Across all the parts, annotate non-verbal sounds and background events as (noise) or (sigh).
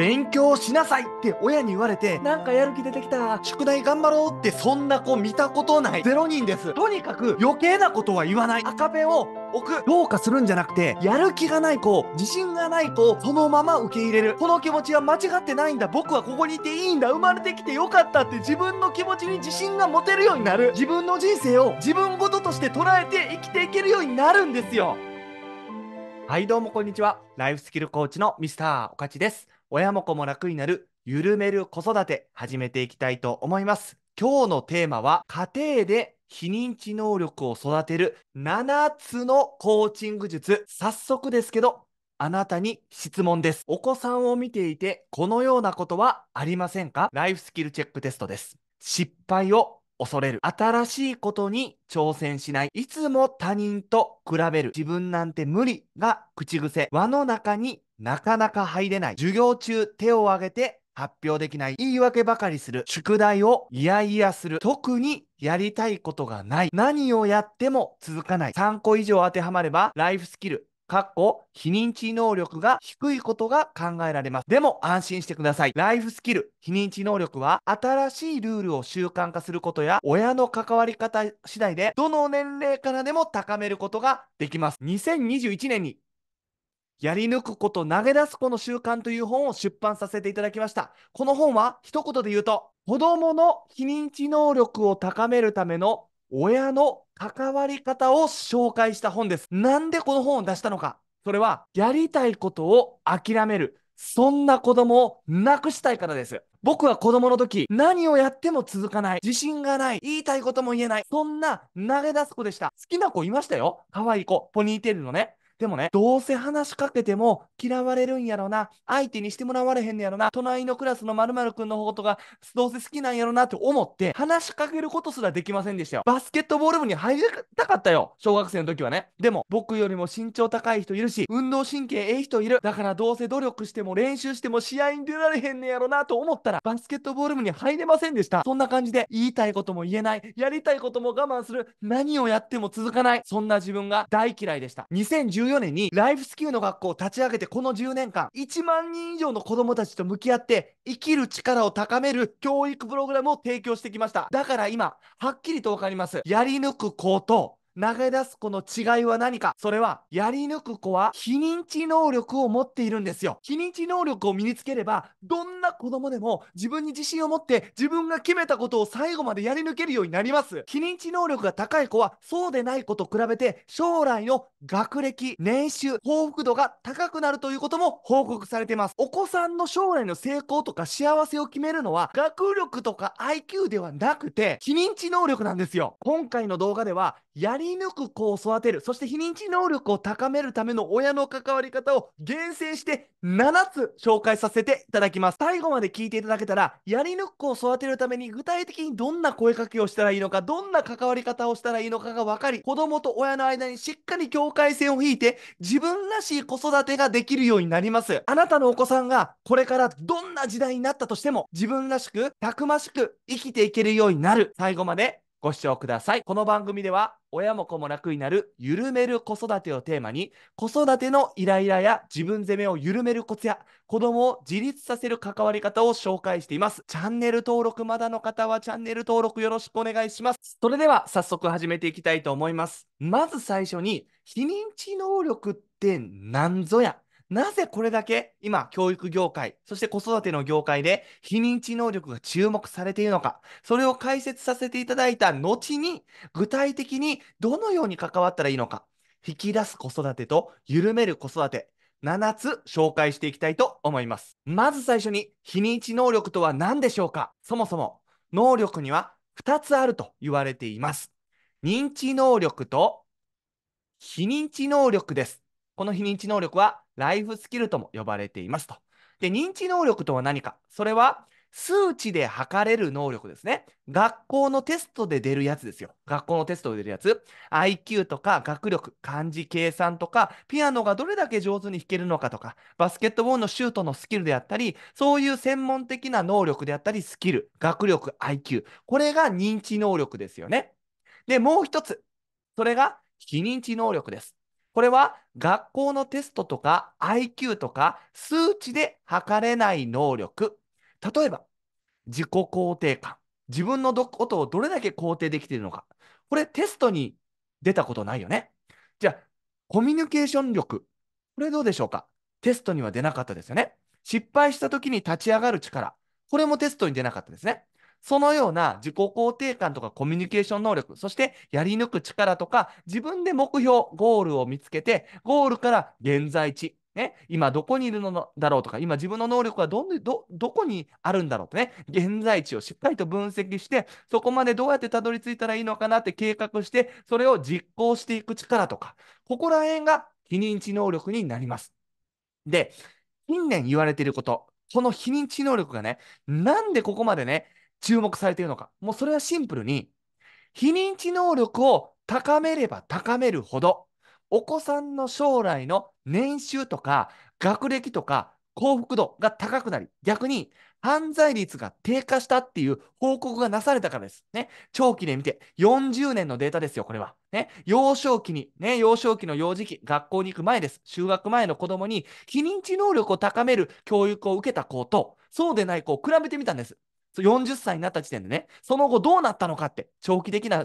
勉強しなさいって親に言われて、なんかやる気出てきた、宿題頑張ろうって、そんな子見たことない。0人です。とにかく余計なことは言わない。赤ペンを置く。どうかするんじゃなくて、やる気がない子、自信がない子、そのまま受け入れる。この気持ちは間違ってないんだ。僕はここにいていいんだ。生まれてきてよかったって自分の気持ちに自信が持てるようになる。自分の人生を自分ごととして捉えて生きていけるようになるんですよ。はい、どうもこんにちは。ライフスキルコーチのミスター岡かです。親も子も楽になる緩める子育て始めていきたいと思います。今日のテーマは家庭で非認知能力を育てる7つのコーチング術。早速ですけど、あなたに質問です。お子さんを見ていてこのようなことはありませんかライフスキルチェックテストです。失敗を恐れる。新しいことに挑戦しない。いつも他人と比べる。自分なんて無理が口癖。輪の中になかなか入れない。授業中、手を挙げて発表できない。言い訳ばかりする。宿題をいやいやする。特にやりたいことがない。何をやっても続かない。3個以上当てはまれば、ライフスキル。かっこ非認知能力が低いことが考えられます。でも安心してください。ライフスキル、非認知能力は新しいルールを習慣化することや親の関わり方次第でどの年齢からでも高めることができます。2021年にやり抜くこと投げ出すこの習慣という本を出版させていただきました。この本は一言で言うと、子供の非認知能力を高めるための親の関わり方を紹介した本です。なんでこの本を出したのか。それは、やりたいことを諦める。そんな子供をなくしたいからです。僕は子供の時、何をやっても続かない。自信がない。言いたいことも言えない。そんな投げ出す子でした。好きな子いましたよ。可愛い子。ポニーテールのね。でもね、どうせ話しかけても嫌われるんやろな、相手にしてもらわれへんのやろな、隣のクラスの〇〇くんのことがどうせ好きなんやろなって思って、話しかけることすらできませんでしたよ。バスケットボール部に入りたかったよ、小学生の時はね。でも、僕よりも身長高い人いるし、運動神経ええ人いる。だからどうせ努力しても練習しても試合に出られへんねやろなと思ったら、バスケットボール部に入れませんでした。そんな感じで、言いたいことも言えない、やりたいことも我慢する、何をやっても続かない、そんな自分が大嫌いでした。2014 2014年にライフスキルの学校を立ち上げてこの10年間1万人以上の子供たちと向き合って生きる力を高める教育プログラムを提供してきました。だから今、はっきりとわかります。やり抜く子と投げ出す子の違いは何かそれは、やり抜く子は非認知能力を持っているんですよ。非認知能力を身につければ、どんな子供でも自分に自信を持って自分が決めたことを最後までやり抜けるようになります。非認知能力が高い子は、そうでない子と比べて、将来の学歴、年収、幸福度が高くなるということも報告されています。お子さんの将来の成功とか幸せを決めるのは、学力とか IQ ではなくて、非認知能力なんですよ。今回の動画では、やりみ抜く子を育てる、そして非認知能力を高めるための親の関わり方を厳選して7つ紹介させていただきます。最後まで聞いていただけたら、やり抜く子を育てるために具体的にどんな声かけをしたらいいのか、どんな関わり方をしたらいいのかが分かり、子供と親の間にしっかり境界線を引いて、自分らしい子育てができるようになります。あなたのお子さんがこれからどんな時代になったとしても、自分らしく、たくましく生きていけるようになる。最後までご視聴ください。この番組では、親も子も楽になる、緩める子育てをテーマに、子育てのイライラや自分責めを緩めるコツや、子供を自立させる関わり方を紹介しています。チャンネル登録まだの方はチャンネル登録よろしくお願いします。それでは、早速始めていきたいと思います。まず最初に、非認知能力って何ぞやなぜこれだけ今、教育業界、そして子育ての業界で非認知能力が注目されているのか、それを解説させていただいた後に、具体的にどのように関わったらいいのか、引き出す子育てと緩める子育て、7つ紹介していきたいと思います。まず最初に、非認知能力とは何でしょうかそもそも、能力には2つあると言われています。認知能力と非認知能力です。この非認知能力はライフスキルとも呼ばれていますと。で、認知能力とは何かそれは数値で測れる能力ですね。学校のテストで出るやつですよ。学校のテストで出るやつ。IQ とか学力、漢字、計算とか、ピアノがどれだけ上手に弾けるのかとか、バスケットボールのシュートのスキルであったり、そういう専門的な能力であったり、スキル、学力、IQ。これが認知能力ですよね。で、もう一つ。それが非認知能力です。これは学校のテストとか IQ とか数値で測れない能力。例えば、自己肯定感。自分のことをどれだけ肯定できているのか。これテストに出たことないよね。じゃあ、コミュニケーション力。これどうでしょうかテストには出なかったですよね。失敗した時に立ち上がる力。これもテストに出なかったですね。そのような自己肯定感とかコミュニケーション能力、そしてやり抜く力とか、自分で目標、ゴールを見つけて、ゴールから現在地、ね、今どこにいるのだろうとか、今自分の能力はどどどこにあるんだろうとね、現在地をしっかりと分析して、そこまでどうやってたどり着いたらいいのかなって計画して、それを実行していく力とか、ここら辺が非認知能力になります。で、近年言われていること、この非認知能力がね、なんでここまでね、注目されているのか。もうそれはシンプルに、非認知能力を高めれば高めるほど、お子さんの将来の年収とか学歴とか幸福度が高くなり、逆に犯罪率が低下したっていう報告がなされたからです。ね。長期で見て、40年のデータですよ、これは。ね。幼少期に、ね、幼少期の幼児期、学校に行く前です。就学前の子供に、非認知能力を高める教育を受けた子と、そうでない子を比べてみたんです。40歳になった時点でね、その後どうなったのかって長期的な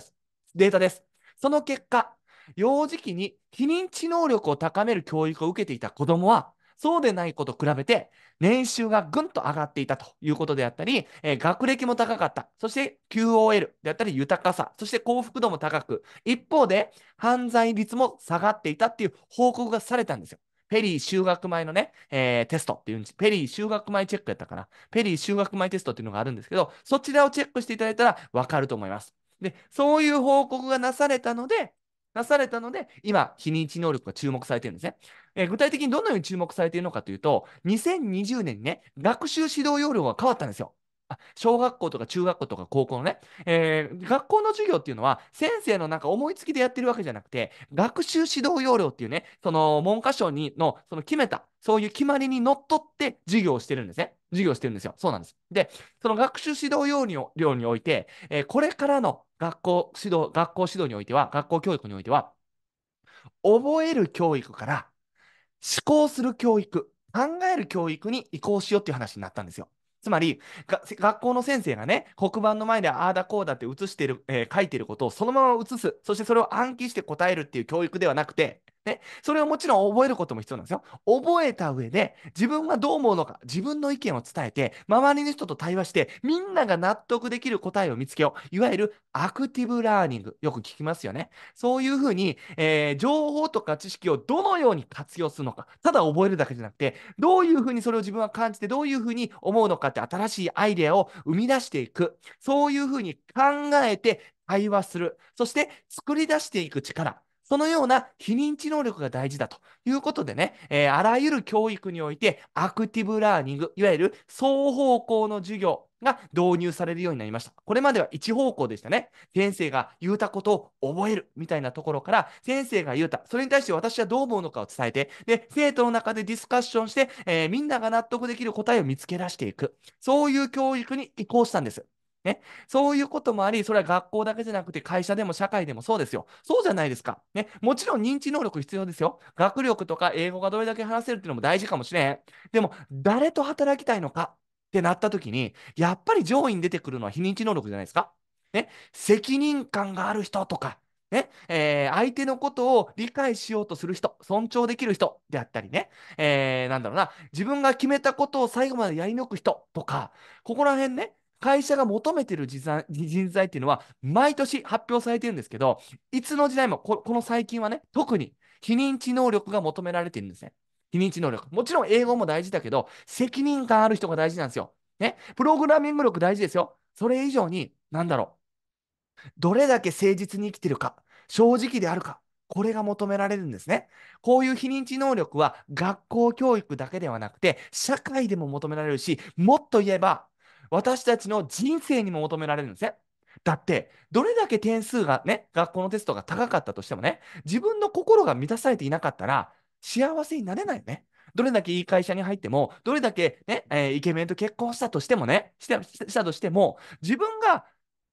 データです。その結果、幼児期に非認知能力を高める教育を受けていた子供は、そうでない子と比べて、年収がぐんと上がっていたということであったり、えー、学歴も高かった。そして QOL であったり豊かさ、そして幸福度も高く、一方で犯罪率も下がっていたっていう報告がされたんですよ。ペリー修学前のね、えー、テストっていう、ペリー修学前チェックやったかな。ペリー修学前テストっていうのがあるんですけど、そちらをチェックしていただいたらわかると思います。で、そういう報告がなされたので、なされたので、今、非認知能力が注目されてるんですね。えー、具体的にどのように注目されているのかというと、2020年にね、学習指導要領が変わったんですよ。小学校とか中学校とか高校のね、えー、学校の授業っていうのは、先生のなんか思いつきでやってるわけじゃなくて、学習指導要領っていうね、その文科省にの、その決めた、そういう決まりにのっとって授業をしてるんですね。授業してるんですよ。そうなんです。で、その学習指導要領において、えー、これからの学校指導、学校指導においては、学校教育においては、覚える教育から思考する教育、考える教育に移行しようっていう話になったんですよ。つまり、学校の先生がね、黒板の前でああだこうだって写してる、えー、書いてることをそのまま写す。そしてそれを暗記して答えるっていう教育ではなくて、ね、それをもちろん覚えることも必要なんですよ。覚えた上で、自分はどう思うのか、自分の意見を伝えて、周りの人と対話して、みんなが納得できる答えを見つけよう。いわゆるアクティブラーニング。よく聞きますよね。そういうふうに、えー、情報とか知識をどのように活用するのか、ただ覚えるだけじゃなくて、どういうふうにそれを自分は感じて、どういうふうに思うのかって新しいアイデアを生み出していく。そういうふうに考えて、対話する。そして、作り出していく力。そのような非認知能力が大事だということでね、えー、あらゆる教育においてアクティブラーニング、いわゆる双方向の授業が導入されるようになりました。これまでは一方向でしたね。先生が言うたことを覚えるみたいなところから、先生が言うた、それに対して私はどう思うのかを伝えて、で、生徒の中でディスカッションして、えー、みんなが納得できる答えを見つけ出していく。そういう教育に移行したんです。ね、そういうこともあり、それは学校だけじゃなくて会社でも社会でもそうですよ。そうじゃないですか。ね、もちろん認知能力必要ですよ。学力とか英語がどれだけ話せるっていうのも大事かもしれん。でも、誰と働きたいのかってなった時に、やっぱり上位に出てくるのは非認知能力じゃないですか。ね、責任感がある人とか、ねえー、相手のことを理解しようとする人、尊重できる人であったりね、えー、なんだろうな、自分が決めたことを最後までやり抜く人とか、ここら辺ね、会社が求めてる (laughs) 人材っていうのは、毎年発表されてるんですけど、いつの時代もこ、この最近はね、特に非認知能力が求められてるんですね。非認知能力。もちろん英語も大事だけど、責任感ある人が大事なんですよ。ね。プログラミング力大事ですよ。それ以上に、なんだろう。どれだけ誠実に生きてるか、正直であるか、これが求められるんですね。こういう非認知能力は学校教育だけではなくて、社会でも求められるし、もっと言えば、私たちの人生にも求められるんですね。だって、どれだけ点数がね、学校のテストが高かったとしてもね、自分の心が満たされていなかったら、幸せになれないよね。どれだけいい会社に入っても、どれだけね、えー、イケメンと結婚したとしてもね、したしたとしても、自分が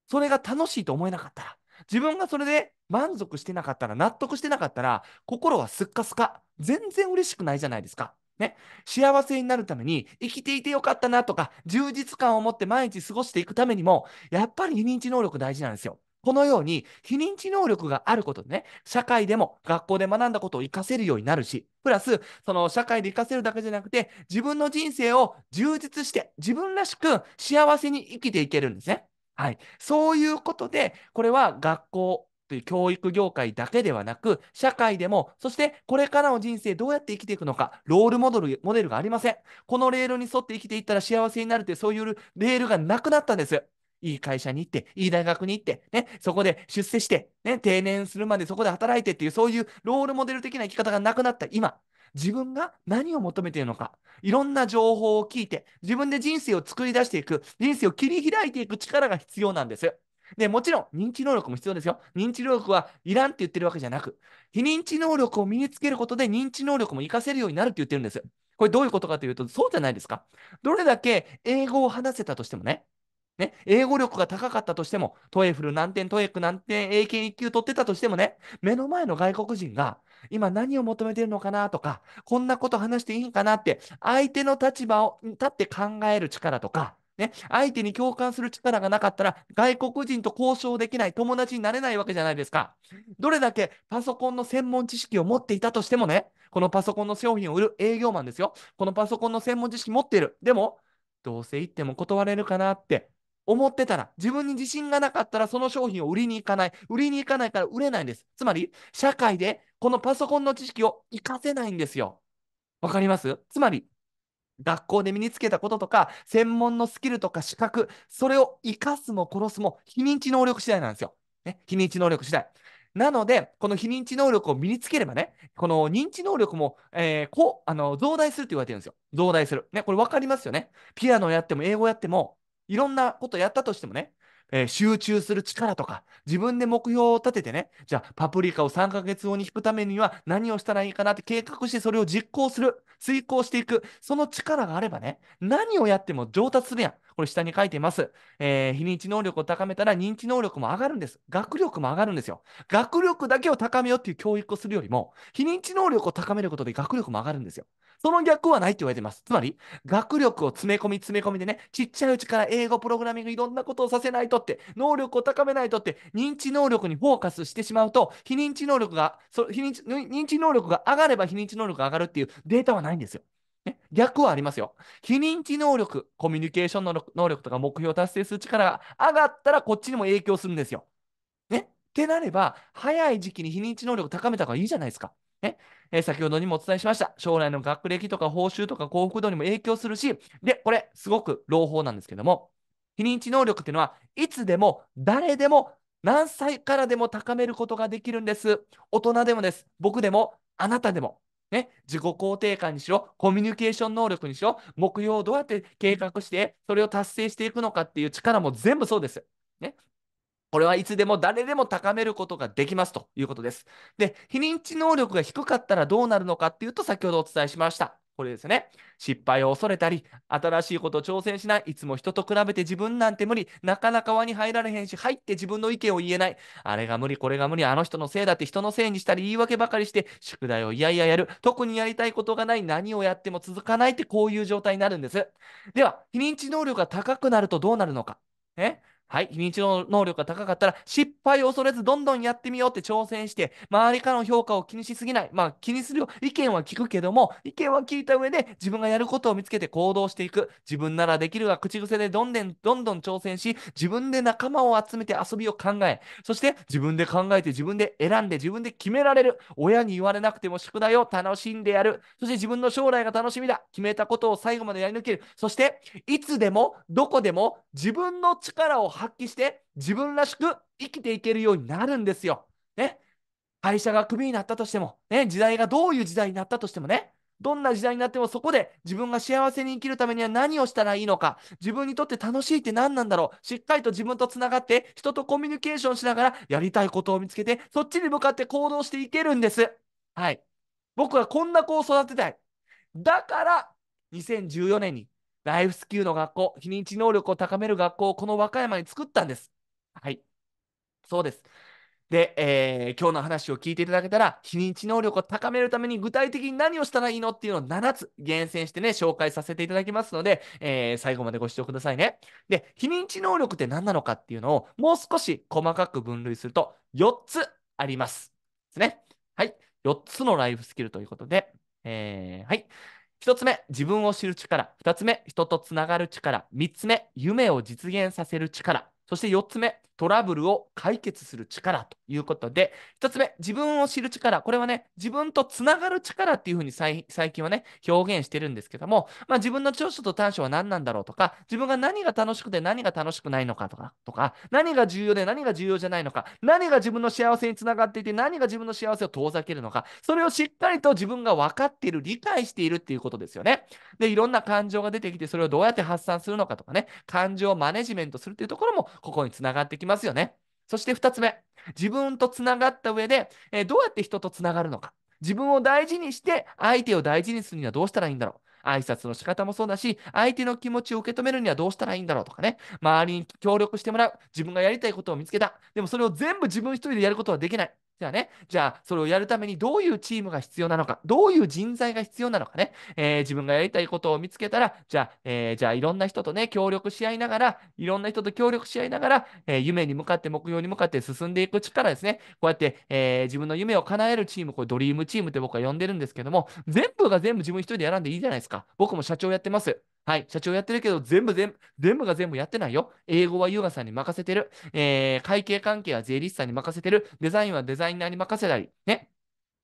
それが楽しいと思えなかったら、自分がそれで満足してなかったら、納得してなかったら、心はすっかすか、全然嬉しくないじゃないですか。ね、幸せになるために生きていてよかったなとか充実感を持って毎日過ごしていくためにもやっぱり非認知能力大事なんですよ。このように非認知能力があることでね、社会でも学校で学んだことを活かせるようになるし、プラス、その社会で活かせるだけじゃなくて、自分の人生を充実して、自分らしく幸せに生きていけるんですね。はい。そういうことで、これは学校、という教育業界だけではなく、社会でも、そしてこれからの人生どうやって生きていくのか、ロールモデルモデルがありません。このレールに沿って生きていったら幸せになるって、そういうレールがなくなったんです。いい会社に行って、いい大学に行って、ね、そこで出世して、ね、定年するまでそこで働いてっていう、そういうロールモデル的な生き方がなくなった今、自分が何を求めているのか、いろんな情報を聞いて、自分で人生を作り出していく、人生を切り開いていく力が必要なんです。で、もちろん認知能力も必要ですよ。認知能力はいらんって言ってるわけじゃなく、非認知能力を身につけることで認知能力も活かせるようになるって言ってるんです。これどういうことかというと、そうじゃないですか。どれだけ英語を話せたとしてもね、ね、英語力が高かったとしても、トエフル何点、トエック何点、英検1級取ってたとしてもね、目の前の外国人が今何を求めてるのかなとか、こんなこと話していいんかなって、相手の立場を立って考える力とか、ね、相手に共感する力がなかったら、外国人と交渉できない、友達になれないわけじゃないですか。どれだけパソコンの専門知識を持っていたとしてもね、このパソコンの商品を売る営業マンですよ。このパソコンの専門知識持っている。でも、どうせ行っても断れるかなって思ってたら、自分に自信がなかったらその商品を売りに行かない。売りに行かないから売れないんです。つまり、社会でこのパソコンの知識を活かせないんですよ。わかりますつまり、学校で身につけたこととか、専門のスキルとか資格、それを生かすも殺すも非認知能力次第なんですよ。ね、非認知能力次第。なので、この非認知能力を身につければね、この認知能力も、えー、こうあの増大すると言われてるんですよ。増大する。ね、これ分かりますよね。ピアノやっても、英語やっても、いろんなことやったとしてもね、えー、集中する力とか、自分で目標を立ててね、じゃあパプリカを3ヶ月後に引くためには何をしたらいいかなって計画してそれを実行する、遂行していく、その力があればね、何をやっても上達するやん。これ下に書いています。えー、非認知能力を高めたら認知能力も上がるんです。学力も上がるんですよ。学力だけを高めようっていう教育をするよりも、非認知能力を高めることで学力も上がるんですよ。その逆はないって言われてます。つまり、学力を詰め込み詰め込みでね、ちっちゃいうちから英語、プログラミング、いろんなことをさせないとって能力を高めないとって認知能力にフォーカスしてしまうと非認知能力がそ非認知認知能力が上がれば非認知能力が上がるっていうデータはないんですよ。ね、逆はありますよ。非認知能力、コミュニケーションの能力とか目標を達成する力が上がったらこっちにも影響するんですよ。ね、ってなれば、早い時期に非認知能力高めた方がいいじゃないですか。ねえ先ほどにもお伝えしました。将来の学歴とか報酬とか幸福度にも影響するし、で、これ、すごく朗報なんですけども、非認知能力っていうのは、いつでも、誰でも、何歳からでも高めることができるんです。大人でもです。僕でも、あなたでも。ね、自己肯定感にしろ、コミュニケーション能力にしろ、目標をどうやって計画して、それを達成していくのかっていう力も全部そうです。ね、これはいつでも誰でも高めることができますということです。で、非認知能力が低かったらどうなるのかっていうと、先ほどお伝えしました。これですね。失敗を恐れたり、新しいことを挑戦しない、いつも人と比べて自分なんて無理、なかなか輪に入られへんし、入って自分の意見を言えない、あれが無理、これが無理、あの人のせいだって人のせいにしたり、言い訳ばかりして、宿題をいやいややる、特にやりたいことがない、何をやっても続かないってこういう状態になるんです。では、非認知能力が高くなるとどうなるのか。えはい、ちの能力が高かったら、失敗を恐れずどんどんやってみようって挑戦して、周りからの評価を気にしすぎない。まあ、気にするよ。意見は聞くけども、意見は聞いた上で、自分がやることを見つけて行動していく。自分ならできるが口癖でどんどん、どんどん挑戦し、自分で仲間を集めて遊びを考え、そして自分で考えて、自分で選んで、自分で決められる。親に言われなくても宿題を楽しんでやる。そして自分の将来が楽しみだ。決めたことを最後までやり抜ける。そして、いつでも、どこでも、自分の力を発発揮して自分らしく生きていけるようになるんですよ。ね。会社がクビになったとしても、ね、時代がどういう時代になったとしてもね、どんな時代になってもそこで自分が幸せに生きるためには何をしたらいいのか、自分にとって楽しいって何なんだろう、しっかりと自分とつながって、人とコミュニケーションしながらやりたいことを見つけて、そっちに向かって行動していけるんです。はい。僕はこんな子を育てたい。だから、2014年にライフスキルの学校、非認知能力を高める学校をこの和歌山に作ったんです。はい。そうです。で、えー、今日の話を聞いていただけたら、非認知能力を高めるために具体的に何をしたらいいのっていうのを7つ厳選してね、紹介させていただきますので、えー、最後までご視聴くださいね。で、非認知能力って何なのかっていうのを、もう少し細かく分類すると、4つあります。ですね。はい。4つのライフスキルということで、えー、はい。1つ目、自分を知る力。2つ目、人とつながる力。3つ目、夢を実現させる力。そして4つ目、トラブルを解決する力ということで、1つ目、自分を知る力。これはね、自分とつながる力っていうふうに最近はね、表現してるんですけども、まあ、自分の長所と短所は何なんだろうとか、自分が何が楽しくて何が楽しくないのかとか、とか何が重要で何が重要じゃないのか、何が自分の幸せにつながっていて、何が自分の幸せを遠ざけるのか、それをしっかりと自分が分かっている、理解しているっていうことですよね。で、いろんな感情が出てきて、それをどうやって発散するのかとかね、感情をマネジメントするっていうところもここにつながってきますよね。そして2つ目、自分とつながった上で、えどうやって人とつながるのか。自分を大事にして、相手を大事にするにはどうしたらいいんだろう。挨拶の仕方もそうだし、相手の気持ちを受け止めるにはどうしたらいいんだろうとかね、周りに協力してもらう、自分がやりたいことを見つけた、でもそれを全部自分一人でやることはできない。じゃあね、じゃあそれをやるためにどういうチームが必要なのか、どういう人材が必要なのかね、えー、自分がやりたいことを見つけたら、じゃあ、えー、じゃあいろんな人とね、協力し合いながら、いろんな人と協力し合いながら、えー、夢に向かって、目標に向かって進んでいく力ですね、こうやって、え自分の夢を叶えるチーム、これドリームチームって僕は呼んでるんですけども、全部が全部自分一人で選んでいいじゃないですか。僕も社長やってます。はい、社長やってるけど、全部全部、全部が全部やってないよ。英語は優雅さんに任せてる。えー、会計関係は税理士さんに任せてる。デザインはデザイナーに任せたり。ね。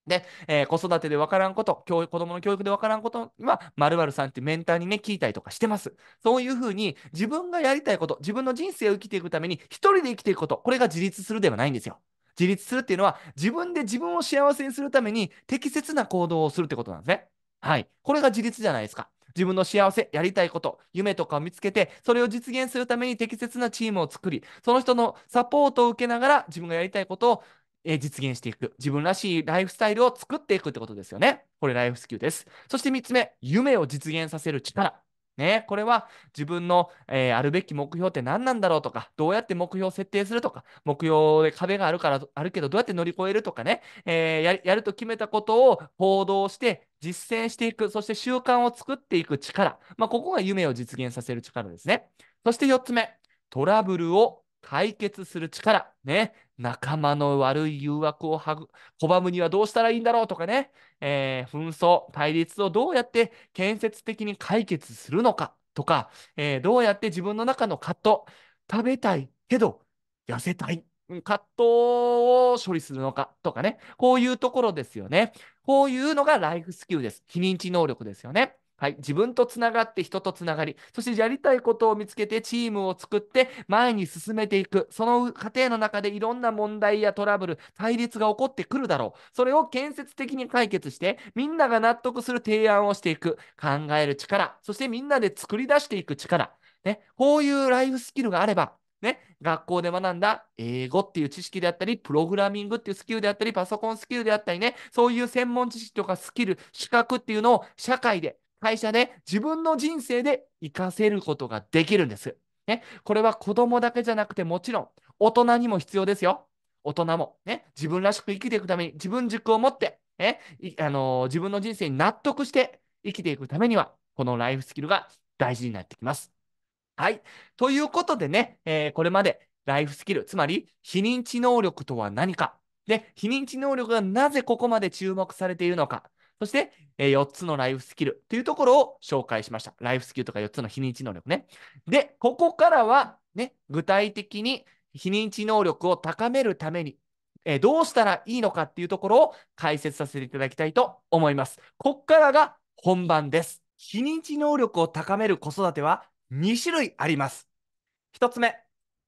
で、えー、子育てで分からんこと、教育、子供の教育で分からんことは、〇〇さんってメンターにね、聞いたりとかしてます。そういうふうに、自分がやりたいこと、自分の人生を生きていくために、一人で生きていくこと、これが自立するではないんですよ。自立するっていうのは、自分で自分を幸せにするために、適切な行動をするってことなんですね。はい。これが自立じゃないですか。自分の幸せ、やりたいこと、夢とかを見つけて、それを実現するために適切なチームを作り、その人のサポートを受けながら自分がやりたいことをえ実現していく。自分らしいライフスタイルを作っていくってことですよね。これライフスキルです。そして3つ目、夢を実現させる力。ね、これは自分の、えー、あるべき目標って何なんだろうとか、どうやって目標を設定するとか、目標で壁があるからあるけど、どうやって乗り越えるとかね、えー、やると決めたことを報道して実践していく、そして習慣を作っていく力、まあ、ここが夢を実現させる力ですね。そして4つ目、トラブルを解決する力。ね、仲間の悪い誘惑を拒むにはどうしたらいいんだろうとかね、えー、紛争、対立をどうやって建設的に解決するのかとか、えー、どうやって自分の中の葛藤、食べたいけど痩せたい、葛藤を処理するのかとかね、こういうところですよね。こういうのがライフスキルです。非認知能力ですよね。はい、自分とつながって人とつながり、そしてやりたいことを見つけてチームを作って前に進めていく、その過程の中でいろんな問題やトラブル、対立が起こってくるだろう。それを建設的に解決して、みんなが納得する提案をしていく、考える力、そしてみんなで作り出していく力、ね、こういうライフスキルがあれば、ね、学校で学んだ英語っていう知識であったり、プログラミングっていうスキルであったり、パソコンスキルであったりね、そういう専門知識とかスキル、資格っていうのを社会で会社で自分の人生で活かせることができるんです。ね、これは子供だけじゃなくてもちろん大人にも必要ですよ。大人も、ね、自分らしく生きていくために自分軸を持って、ねあのー、自分の人生に納得して生きていくためにはこのライフスキルが大事になってきます。はい。ということでね、えー、これまでライフスキル、つまり非認知能力とは何か、で、非認知能力がなぜここまで注目されているのか、そして、え4つのライフスキルというところを紹介しました。ライフスキルとか4つの非認知能力ね。で、ここからは、ね、具体的に非認知能力を高めるために、えどうしたらいいのかっていうところを解説させていただきたいと思います。ここからが本番です。非認知能力を高める子育ては2種類あります。1つ目、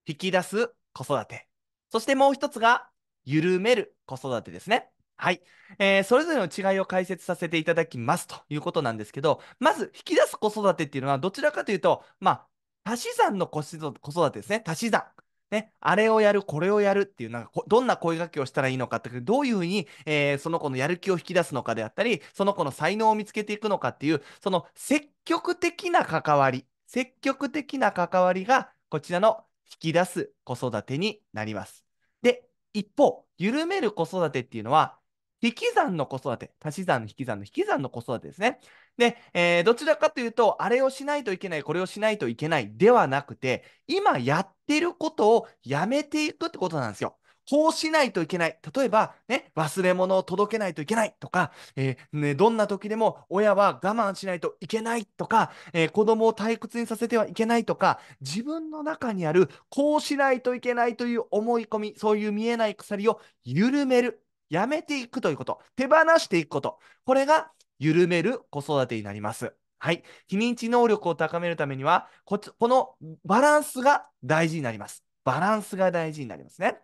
引き出す子育て。そしてもう1つが、緩める子育てですね。はい、えー、それぞれの違いを解説させていただきますということなんですけど、まず引き出す子育てっていうのは、どちらかというと、まあ、足し算の子育てですね、足し算。ね、あれをやる、これをやるっていう、なんかどんな声掛けをしたらいいのかっていう、どういうふうに、えー、その子のやる気を引き出すのかであったり、その子の才能を見つけていくのかっていう、その積極的な関わり、積極的な関わりが、こちらの引き出す子育てになります。で、一方、緩める子育てっていうのは、引き算の子育て、足し算の引き算の引き算の子育てですね。で、えー、どちらかというと、あれをしないといけない、これをしないといけないではなくて、今やってることをやめていくってことなんですよ。こうしないといけない。例えば、ね、忘れ物を届けないといけないとか、えー、ね、どんな時でも親は我慢しないといけないとか、えー、子供を退屈にさせてはいけないとか、自分の中にあるこうしないといけないという思い込み、そういう見えない鎖を緩める。やめていくということ、手放していくこと、これが緩める子育てになります。はい。非認知能力を高めるためには、このバランスが大事になります。バランスが大事になりますね。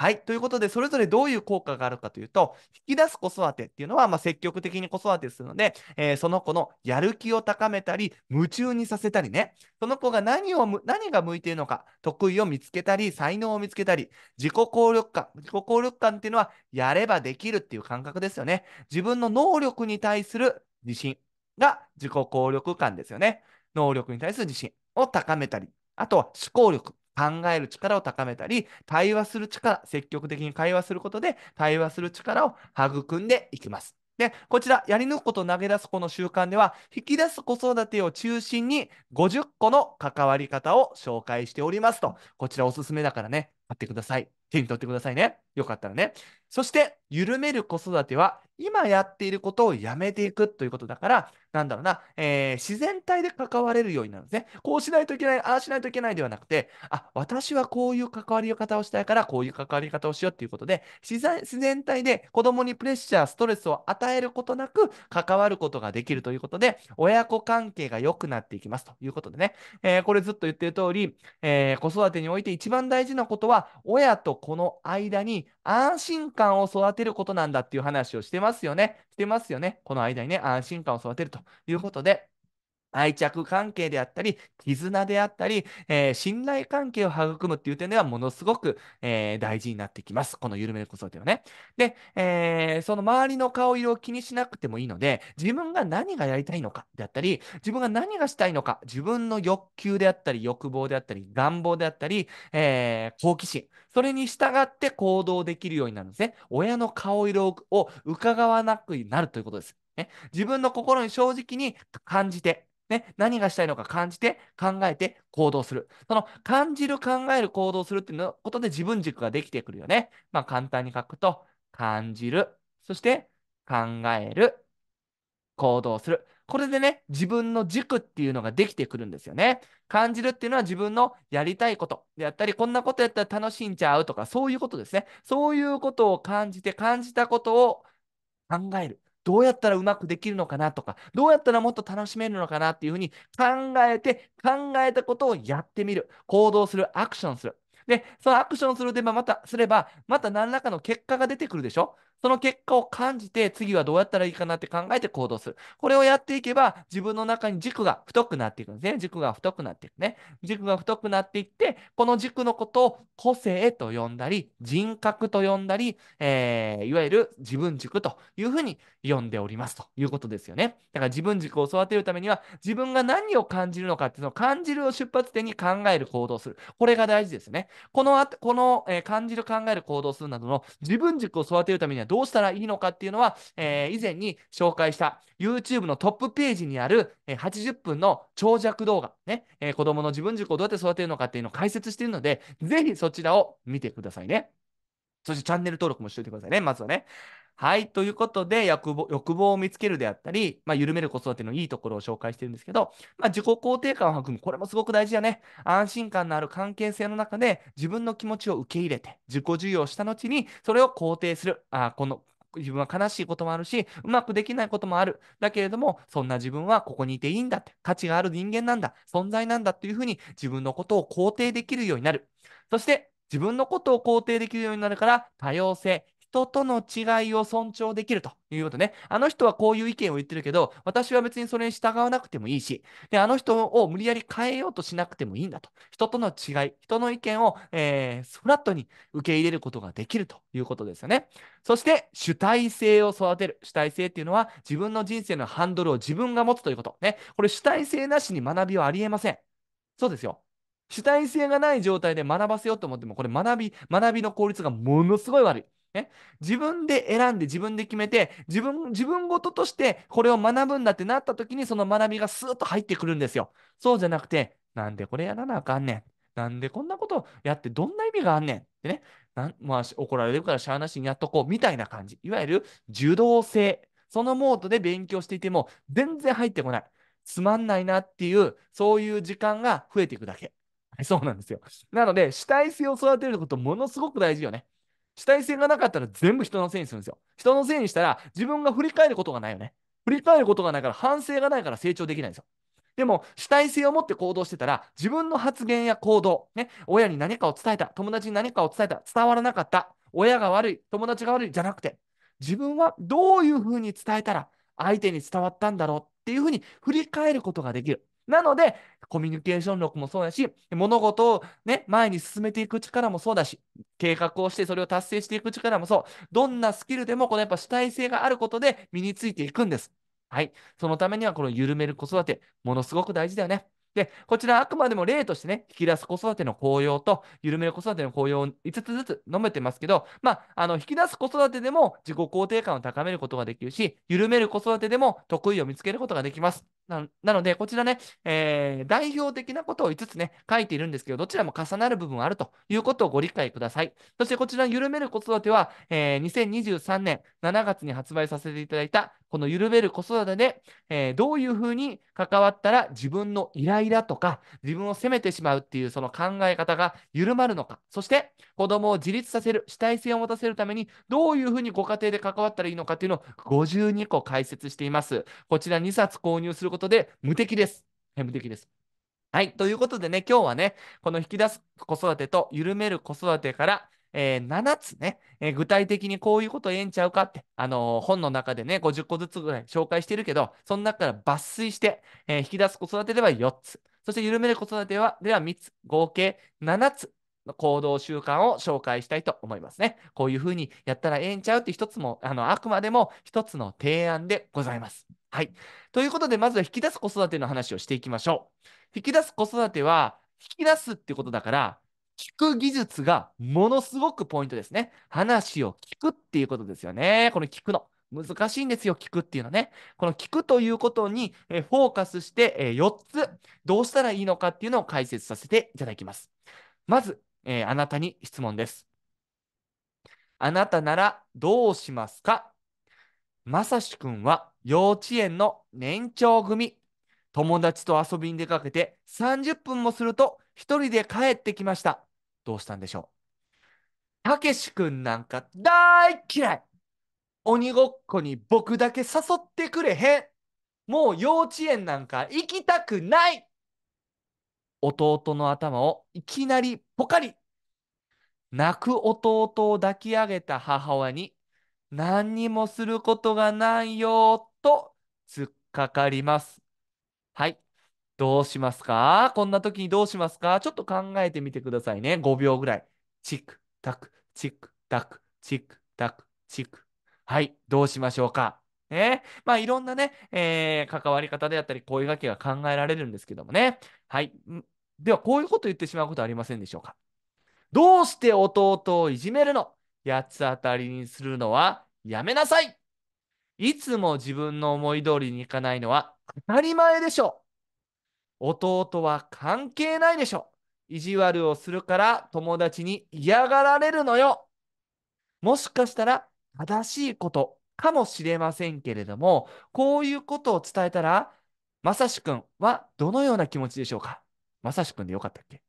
はい。ということで、それぞれどういう効果があるかというと、引き出す子育てっていうのは、まあ、積極的に子育てするので、えー、その子のやる気を高めたり、夢中にさせたりね、その子が何を、何が向いているのか、得意を見つけたり、才能を見つけたり、自己効力感、自己効力感っていうのは、やればできるっていう感覚ですよね。自分の能力に対する自信が自己効力感ですよね。能力に対する自信を高めたり、あとは思考力。考える力を高めたり、対話する力、積極的に会話することで、対話する力を育んでいきます。で、こちら、やり抜くこと投げ出すこの習慣では、引き出す子育てを中心に50個の関わり方を紹介しておりますと、こちらおすすめだからね、買ってください。手に取ってくださいね。よかったらね。そして、緩める子育ては、今やっていることをやめていくということだから、なんだろうな、えー、自然体で関われるようになるんですね。こうしないといけない、ああしないといけないではなくて、あ、私はこういう関わり方をしたいから、こういう関わり方をしようということで、自然自然体で子供にプレッシャー、ストレスを与えることなく、関わることができるということで、親子関係が良くなっていきますということでね、えー、これずっと言ってる通り、えー、子育てにおいて一番大事なことは、親と子の間に安心感を育てることなんだっていう話をしてますよね。してますよね。この間にね、安心感を育てるということで、愛着関係であったり、絆であったり、えー、信頼関係を育むっていう点ではものすごく、えー、大事になってきます。この緩める子育てはね。で、えー、その周りの顔色を気にしなくてもいいので、自分が何がやりたいのかであったり、自分が何がしたいのか、自分の欲求であったり、欲望であったり、願望であったり、え好奇心。それに従って行動できるようになるんですね。親の顔色を伺わなくなるということです。ね、自分の心に正直に感じて、ね、何がしたいのか感じて、考えて、行動する。その感じる、考える、行動するっていうことで自分軸ができてくるよね。まあ簡単に書くと、感じる、そして考える、行動する。これでね、自分の軸っていうのができてくるんですよね。感じるっていうのは自分のやりたいことであったり、こんなことやったら楽しんじゃうとか、そういうことですね。そういうことを感じて、感じたことを考える。どうやったらうまくできるのかなとか、どうやったらもっと楽しめるのかなっていうふうに考えて、考えたことをやってみる。行動する、アクションする。で、そのアクションするで、また、すれば、また何らかの結果が出てくるでしょその結果を感じて、次はどうやったらいいかなって考えて行動する。これをやっていけば、自分の中に軸が太くなっていくんですね。軸が太くなっていくね。軸が太くなっていって、この軸のことを個性と呼んだり、人格と呼んだり、えー、いわゆる自分軸というふうに呼んでおりますということですよね。だから自分軸を育てるためには、自分が何を感じるのかっていうのを感じるを出発点に考える行動する。これが大事ですね。このあ、この、えー、感じる考える行動するなどの自分軸を育てるためにはどうしたらいいのかっていうのは、えー、以前に紹介した YouTube のトップページにある、え80分の長尺動画、ねえー、子供の自分軸をどうやって育てるのかっていうのを解説しているので、ぜひそちらを見てくださいね。そしてチャンネル登録もしておいてくださいね。まずはね。はい。ということで、欲望欲望を見つけるであったり、まあ、緩める子育てのいいところを紹介してるんですけど、まあ、自己肯定感を育む。これもすごく大事だね。安心感のある関係性の中で、自分の気持ちを受け入れて、自己授与した後に、それを肯定する。あこの自分は悲しいこともあるし、うまくできないこともある。だけれども、そんな自分はここにいていいんだって、価値がある人間なんだ、存在なんだというふうに自分のことを肯定できるようになる。そして、自分のことを肯定できるようになるから、多様性、人との違いを尊重できるということね。あの人はこういう意見を言ってるけど、私は別にそれに従わなくてもいいし、であの人を無理やり変えようとしなくてもいいんだと。人との違い、人の意見を、えー、フラットに受け入れることができるということですよね。そして、主体性を育てる。主体性っていうのは、自分の人生のハンドルを自分が持つということ。ね。これ、主体性なしに学びはありえません。そうですよ。主体性がない状態で学ばせようと思っても、これ学び、学びの効率がものすごい悪い。え自分で選んで自分で決めて自分自分ごととしてこれを学ぶんだってなった時にその学びがスーッと入ってくるんですよ。そうじゃなくてなんでこれやらなあかんねん。なんでこんなことやってどんな意味があんねんってね。なんまあ、怒られるからしゃあなしにやっとこうみたいな感じ。いわゆる受動性。そのモードで勉強していても全然入ってこない。つまんないなっていう、そういう時間が増えていくだけ。そうなんですよ。なので、主体性を育てることものすごく大事よね。主体性がなかったら全部人のせいにするんですよ。人のせいにしたら自分が振り返ることがないよね。振り返ることがないから反省がないから成長できないんですよ。でも、主体性を持って行動してたら、自分の発言や行動、ね、親に何かを伝えた、友達に何かを伝えた、伝わらなかった、親が悪い、友達が悪いじゃなくて、自分はどういうふうに伝えたら相手に伝わったんだろうっていうふうに振り返ることができる。なので、コミュニケーション力もそうだし、物事をね、前に進めていく力もそうだし、計画をしてそれを達成していく力もそう。どんなスキルでも、このやっぱ主体性があることで身についていくんです。はい。そのためには、この緩める子育て、ものすごく大事だよね。で、こちらあくまでも例としてね、引き出す子育ての効用と、緩める子育ての効用を5つずつ述べてますけど、まあ、あの、引き出す子育てでも自己肯定感を高めることができるし、緩める子育てでも得意を見つけることができます。なので、こちらね、えー、代表的なことを5つね、書いているんですけど、どちらも重なる部分あるということをご理解ください。そして、こちら、緩める子育ては、えー、2023年7月に発売させていただいた、この緩める子育てで、えー、どういうふうに関わったら自分のイライラとか、自分を責めてしまうっていうその考え方が緩まるのか、そして、子供を自立させる、主体性を持たせるために、どういうふうにご家庭で関わったらいいのかっていうのを52個解説しています。こちら2冊購入することで、無敵です。無敵です。はい。ということでね、今日はね、この引き出す子育てと緩める子育てから、えー、7つね、えー、具体的にこういうことええんちゃうかって、あのー、本の中でね、50個ずつぐらい紹介してるけど、その中から抜粋して、え引き出す子育てでは4つ、そして緩める子育てはでは3つ、合計7つの行動習慣を紹介したいと思いますね。こういうふうにやったらええんちゃうって1つも、あの、あくまでも1つの提案でございます。はい。ということで、まずは引き出す子育ての話をしていきましょう。引き出す子育ては、引き出すってことだから、聞く技術がものすごくポイントですね。話を聞くっていうことですよね。この聞くの。難しいんですよ、聞くっていうのね。この聞くということにフォーカスして4つ、どうしたらいいのかっていうのを解説させていただきます。まず、えー、あなたに質問です。あなたならどうしますかまさしくんは幼稚園の年長組。友達と遊びに出かけて30分もすると一人で帰ってきました。どうしたんでしょうたけしくんなんか大嫌い鬼ごっこに僕だけ誘ってくれへんもう幼稚園なんか行きたくない弟の頭をいきなりポカリ泣く弟を抱き上げた母親に何にもすることがないよと突っかかります。はい。どうしますかこんな時にどうしますかちょっと考えてみてくださいね。5秒ぐらい。チクタク、チクタク、チクタク、チク。はい。どうしましょうかね。まあ、いろんなね、えー、関わり方であったり、声掛けが考えられるんですけどもね。はい。では、こういうこと言ってしまうことありませんでしょうかどうして弟をいじめるの八つ当たりにするのはやめなさいいつも自分の思い通りにいかないのは当たり前でしょう。弟は関係ないでしょう。意地悪をするから友達に嫌がられるのよ。もしかしたら正しいことかもしれませんけれども、こういうことを伝えたら、まさしくんはどのような気持ちでしょうかまさしくんでよかったっけ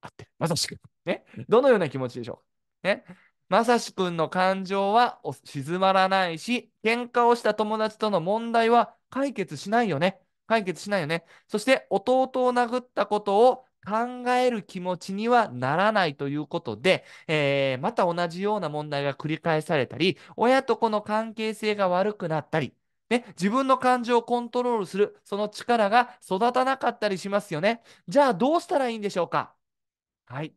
合ってる。まさしくん。ね。どのような気持ちでしょうかね。まさしくんの感情は静まらないし、喧嘩をした友達との問題は解決しないよね。解決しないよね。そして弟を殴ったことを考える気持ちにはならないということで、えー、また同じような問題が繰り返されたり、親と子の関係性が悪くなったり、ね、自分の感情をコントロールする、その力が育たなかったりしますよね。じゃあどうしたらいいんでしょうかはい。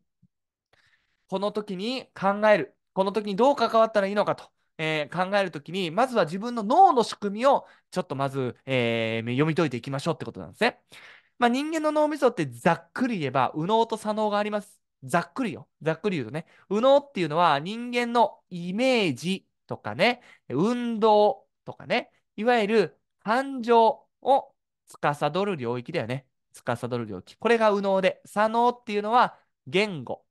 この時に考える。この時にどう関わったらいいのかと。えー、考えるときに、まずは自分の脳の仕組みをちょっとまず、えー、読み解いていきましょうってことなんですね。まあ、人間の脳みそってざっくり言えば、右脳と左脳があります。ざっくりよ。ざっくり言うとね、右脳っていうのは人間のイメージとかね、運動とかね、いわゆる感情を司る領域だよね。司る領域。これが右脳で、左脳っていうのは言語。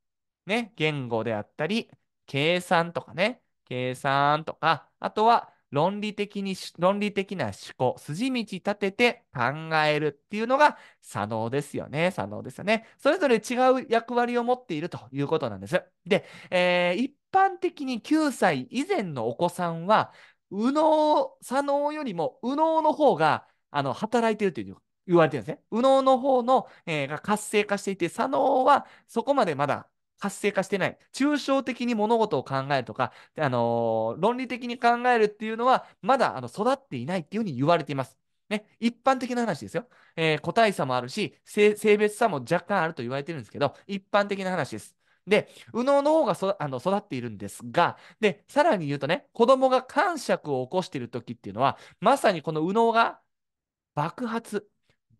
ね、言語であったり、計算とかね、計算とか、あとは論理的に、論理的な思考、筋道立てて考えるっていうのが左脳ですよね。左脳ですよね。それぞれ違う役割を持っているということなんです。で、えー、一般的に9歳以前のお子さんは、右脳、左脳よりも右脳の方が、あの、働いているという言われてるんですね。右脳の方の、えー、が活性化していて、左脳はそこまでまだ活性化してない。抽象的に物事を考えるとか、あのー、論理的に考えるっていうのは、まだあの育っていないっていうふうに言われています。ね、一般的な話ですよ。えー、個体差もあるし性、性別差も若干あると言われてるんですけど、一般的な話です。で、右脳の方がそあの育っているんですが、で、さらに言うとね、子供が感触を起こしている時っていうのは、まさにこの右脳が爆発、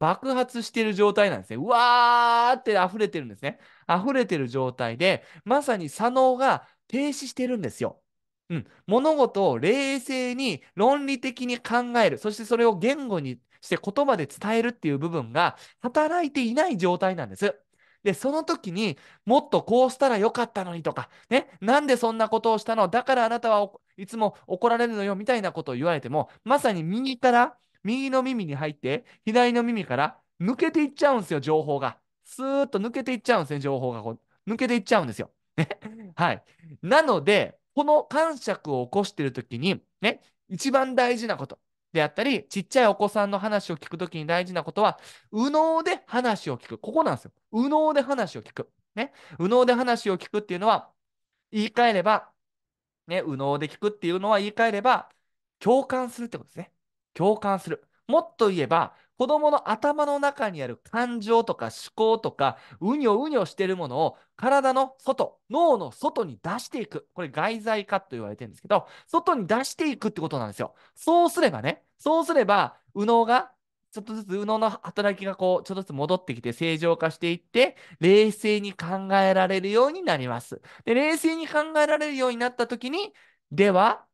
爆発している状態なんですね。うわーって溢れてるんですね。溢れてる状態で、まさに左脳が停止してるんですよ。うん、物事を冷静に論理的に考える、そしてそれを言語にして言葉で伝えるっていう部分が働いていない状態なんです。で、その時にもっとこうしたらよかったのにとか、ね、なんでそんなことをしたのだからあなたはいつも怒られるのよみたいなことを言われても、まさに右から右の耳に入って、左の耳から抜けていっちゃうんですよ、情報が。スーッと抜けていっちゃうんですね、情報がこう。抜けていっちゃうんですよ。ね (laughs) はい。なので、この感触を起こしているときに、ね、一番大事なことであったり、ちっちゃいお子さんの話を聞くときに大事なことは、右脳で話を聞く。ここなんですよ。右脳で話を聞く。ね。右脳で話を聞くっていうのは、言い換えれば、ね、右脳で聞くっていうのは言い換えれば、共感するってことですね。共感する。もっと言えば、子供の頭の中にある感情とか思考とか、うにょうにょしているものを体の外、脳の外に出していく。これ外在化と言われてるんですけど、外に出していくってことなんですよ。そうすればね、そうすれば、右脳がちょっとずつ右脳の働きがこう、ちょっとずつ戻ってきて正常化していって、冷静に考えられるようになります。で、冷静に考えられるようになった時に、では、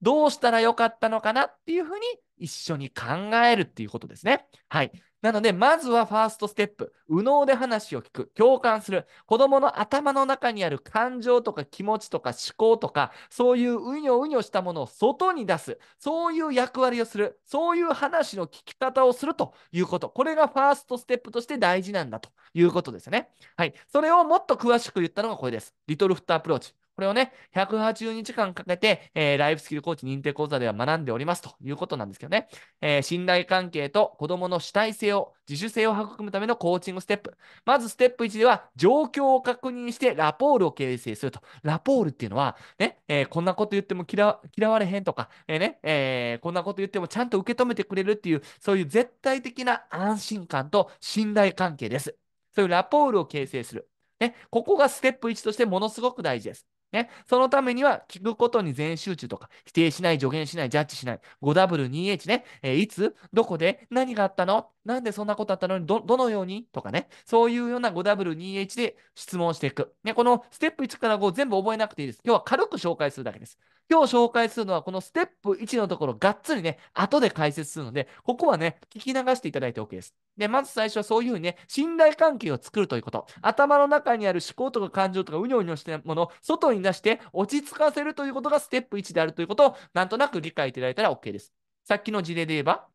どうしたらよかったのかなっていうふうに一緒に考えるっていうことですね。はい。なので、まずはファーストステップ。右脳で話を聞く。共感する。子供の頭の中にある感情とか気持ちとか思考とか、そういううにょうにょしたものを外に出す。そういう役割をする。そういう話の聞き方をするということ。これがファーストステップとして大事なんだということですね。はい。それをもっと詳しく言ったのがこれです。リトルフットアプローチ。これをね、180日間かけて、えー、ライフスキルコーチ認定講座では学んでおりますということなんですけどね。えー、信頼関係と子供の主体性を、自主性を育むためのコーチングステップ。まずステップ1では、状況を確認してラポールを形成すると。ラポールっていうのは、ね、えー、こんなこと言っても嫌われへんとか、えー、ね、えこんなこと言ってもちゃんと受け止めてくれるっていう、そういう絶対的な安心感と信頼関係です。そういうラポールを形成する。ね、ここがステップ1としてものすごく大事です。ね、そのためには聞くことに全集中とか、否定しない、助言しない、ジャッジしない、5W2H ね、えー、いつ、どこで、何があったのなんでそんなことあったのに、ど、どのようにとかね。そういうような 5W2H で質問していく。ね、このステップ1から5全部覚えなくていいです。今日は軽く紹介するだけです。今日紹介するのはこのステップ1のところがっつりね、後で解説するので、ここはね、聞き流していただいて OK です。で、まず最初はそういうふうにね、信頼関係を作るということ。頭の中にある思考とか感情とかうにょうにょしたものを外に出して落ち着かせるということがステップ1であるということをなんとなく理解いただいたら OK です。さっきの事例で言えば、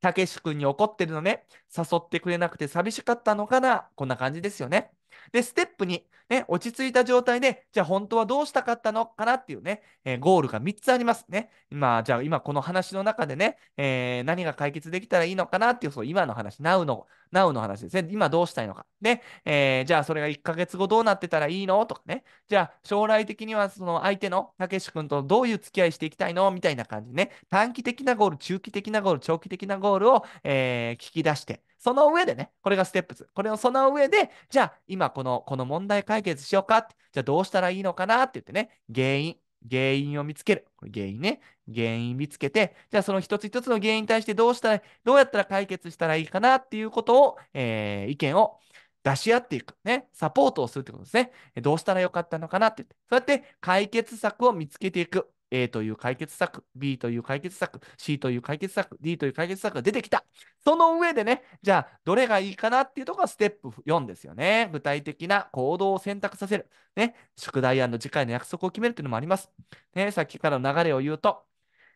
たけし君に怒ってるのね。誘ってくれなくて寂しかったのかな。こんな感じですよね。で、ステップ2、ね、落ち着いた状態で、じゃあ本当はどうしたかったのかなっていうね、えー、ゴールが3つありますね。今、じゃあ今この話の中でね、えー、何が解決できたらいいのかなっていう、そう今の話、Now の、Now の話ですね。今どうしたいのか。ね、えー、じゃあそれが1ヶ月後どうなってたらいいのとかね。じゃあ将来的にはその相手のたけし君とどういう付き合いしていきたいのみたいな感じね。短期的なゴール、中期的なゴール、長期的なゴールを、え聞き出して、その上でね、これがステップ2。これをその上で、じゃあ今この、この問題解決しようかって、じゃあどうしたらいいのかなって言ってね、原因、原因を見つける。これ原因ね。原因見つけて、じゃあその一つ一つの原因に対してどうしたら、どうやったら解決したらいいかなっていうことを、えー、意見を出し合っていく。ね。サポートをするってことですね。どうしたらよかったのかなってって。そうやって解決策を見つけていく。A という解決策、B という解決策、C という解決策、D という解決策が出てきた。その上でね、じゃあ、どれがいいかなっていうとこがステップ4ですよね。具体的な行動を選択させる。ね、宿題案の次回の約束を決めるっていうのもあります。ね、さっきからの流れを言うと、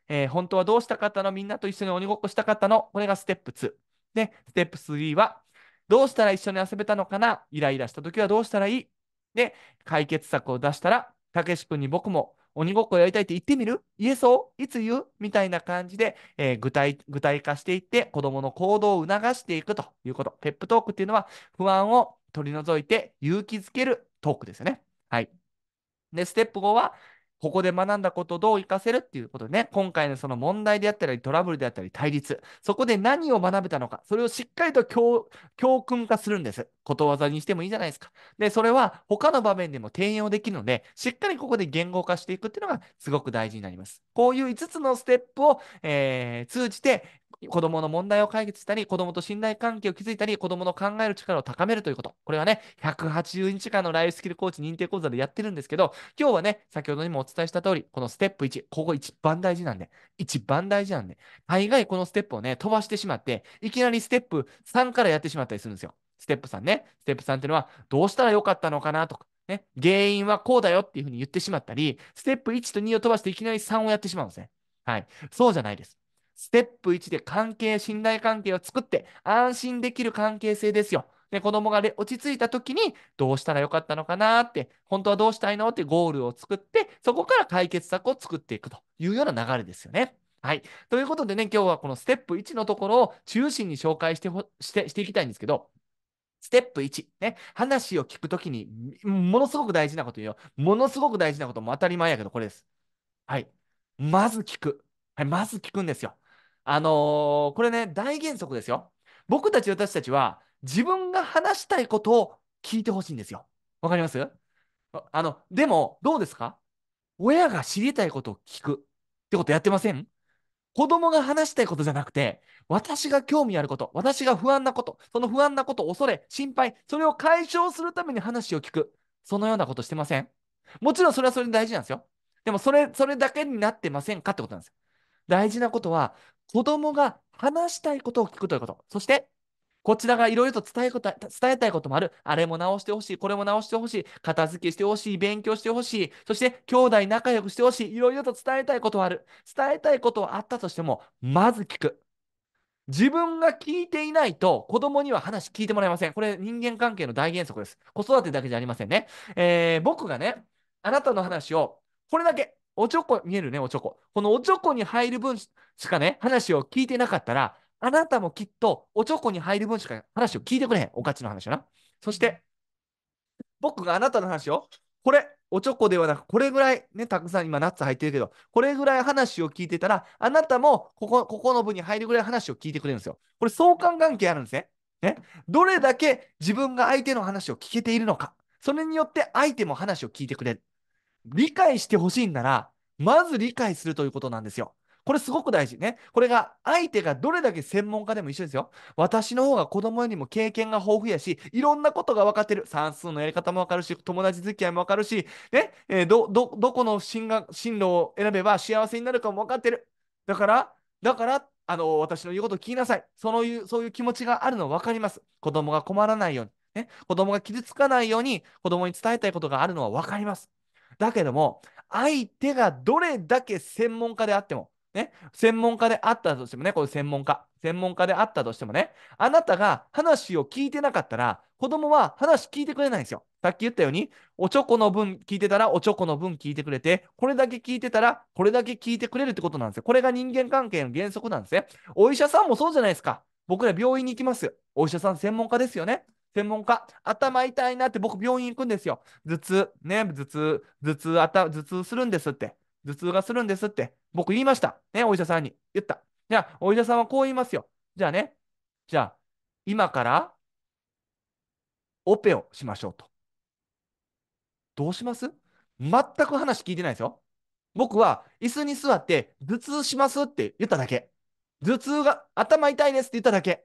えー、本当はどうしたかったのみんなと一緒に鬼ごっこしたかったのこれがステップ2。で、ステップ3は、どうしたら一緒に遊べたのかなイライラした時はどうしたらいいで、解決策を出したら、たけし君に僕も鬼ごっこやりたいって言ってみる言えそういつ言うみたいな感じで、えー、具体、具体化していって、子供の行動を促していくということ。ペップトークっていうのは、不安を取り除いて勇気づけるトークですよね。はい。で、ステップ5は、ここで学んだことをどう活かせるっていうことでね、今回のその問題であったり、トラブルであったり、対立、そこで何を学べたのか、それをしっかりと教訓化するんです。ことわざにしてもいいじゃないですか。で、それは他の場面でも転用できるので、しっかりここで言語化していくっていうのがすごく大事になります。こういう5つのステップを、えー、通じて、子供の問題を解決したり、子供と信頼関係を築いたり、子供の考える力を高めるということ。これはね、180日間のライフスキルコーチ認定講座でやってるんですけど、今日はね、先ほどにもお伝えした通り、このステップ1、ここ一番大事なんで、一番大事なんで、大概このステップをね、飛ばしてしまって、いきなりステップ3からやってしまったりするんですよ。ステップ3ね。ステップ3っていうのは、どうしたらよかったのかなとか、ね、原因はこうだよっていうふうに言ってしまったり、ステップ1と2を飛ばしていきなり3をやってしまうんですね。はい。そうじゃないです。ステップ1で関係、信頼関係を作って、安心できる関係性ですよ。で子供が落ち着いた時にどうしたらよかったのかなって本当はどうしたいのってゴールを作ってそこから解決策を作っていくというような流れですよね。はい。ということでね、今日はこのステップ1のところを中心に紹介してしてしていきたいんですけど、ステップ1、ね、話を聞くときに、ものすごく大事なこと言うよ。ものすごく大事なことも当たり前やけど、これです。はい。まず聞く。はい、まず聞くんですよ。あのー、これね、大原則ですよ。僕たち、私たちは、自分が話したいことを聞いてほしいんですよ。わかりますあの、でも、どうですか親が知りたいことを聞くってことやってません子供が話したいことじゃなくて、私が興味あること、私が不安なこと、その不安なこと、恐れ、心配、それを解消するために話を聞く。そのようなことしてませんもちろんそれはそれで大事なんですよ。でもそれ、それだけになってませんかってことなんですよ。大事なことは、子供が話したいことを聞くということ。そして、こちらがいろいろと伝えこと伝えたいこともある。あれも直してほしい。これも直してほしい。片付けしてほしい。勉強してほしい。そして、兄弟仲良くしてほしい。いろいろと伝えたいことはある。伝えたいことはあったとしても、まず聞く。自分が聞いていないと子供には話聞いてもらえません。これ人間関係の大原則です。子育てだけじゃありませんね。えー、僕がね、あなたの話をこれだけおちょこ、見えるね、おちょこ。このおちょこに入る分しかね、話を聞いてなかったら、あなたもきっとおちょこに入る分しか話を聞いてくれへん。おかちの話よな。そして、僕があなたの話を、これ、おちょこではなく、これぐらい、ね、たくさん今ナッツ入ってるけど、これぐらい話を聞いてたら、あなたもここここの部に入るぐらい話を聞いてくれるんですよ。これ相関関係あるんですね。ねどれだけ自分が相手の話を聞けているのか。それによって相手も話を聞いてくれる。理解してほしいんなら、まず理解するということなんですよ。これすごく大事ね。これが相手がどれだけ専門家でも一緒ですよ。私の方が子供よりも経験が豊富やし、いろんなことが分かってる。算数のやり方も分かるし、友達付き合いも分かるし、ね、えー、ど、ど、どこの進学、進路を選べば幸せになるかも分かってる。だから、だから、あの、私の言うことを聞きなさい。そのいう、そういう気持ちがあるの分かります。子供が困らないように。ね、子供が傷つかないように子供に伝えたいことがあるのは分かります。だけども、相手がどれだけ専門家であっても、ね、専門家であったとしてもね、この専門家、専門家であったとしてもね、あなたが話を聞いてなかったら、子供は話聞いてくれないんですよ。さっき言ったように、おちょこの分聞いてたら、おちょこの分聞いてくれて、これだけ聞いてたら、これだけ聞いてくれるってことなんですよ。これが人間関係の原則なんですね。お医者さんもそうじゃないですか。僕ら病院に行きます。お医者さん専門家ですよね。専門家、頭痛いなって僕病院行くんですよ。頭痛、ね、頭痛、頭痛、頭痛するんですって。頭痛がするんですって。僕言いました。ね、お医者さんに。言った。じゃあ、お医者さんはこう言いますよ。じゃあね、じゃあ、今からオペをしましょうと。どうします全く話聞いてないですよ。僕は椅子に座って頭痛しますって言っただけ。頭痛が頭痛いですって言っただけ。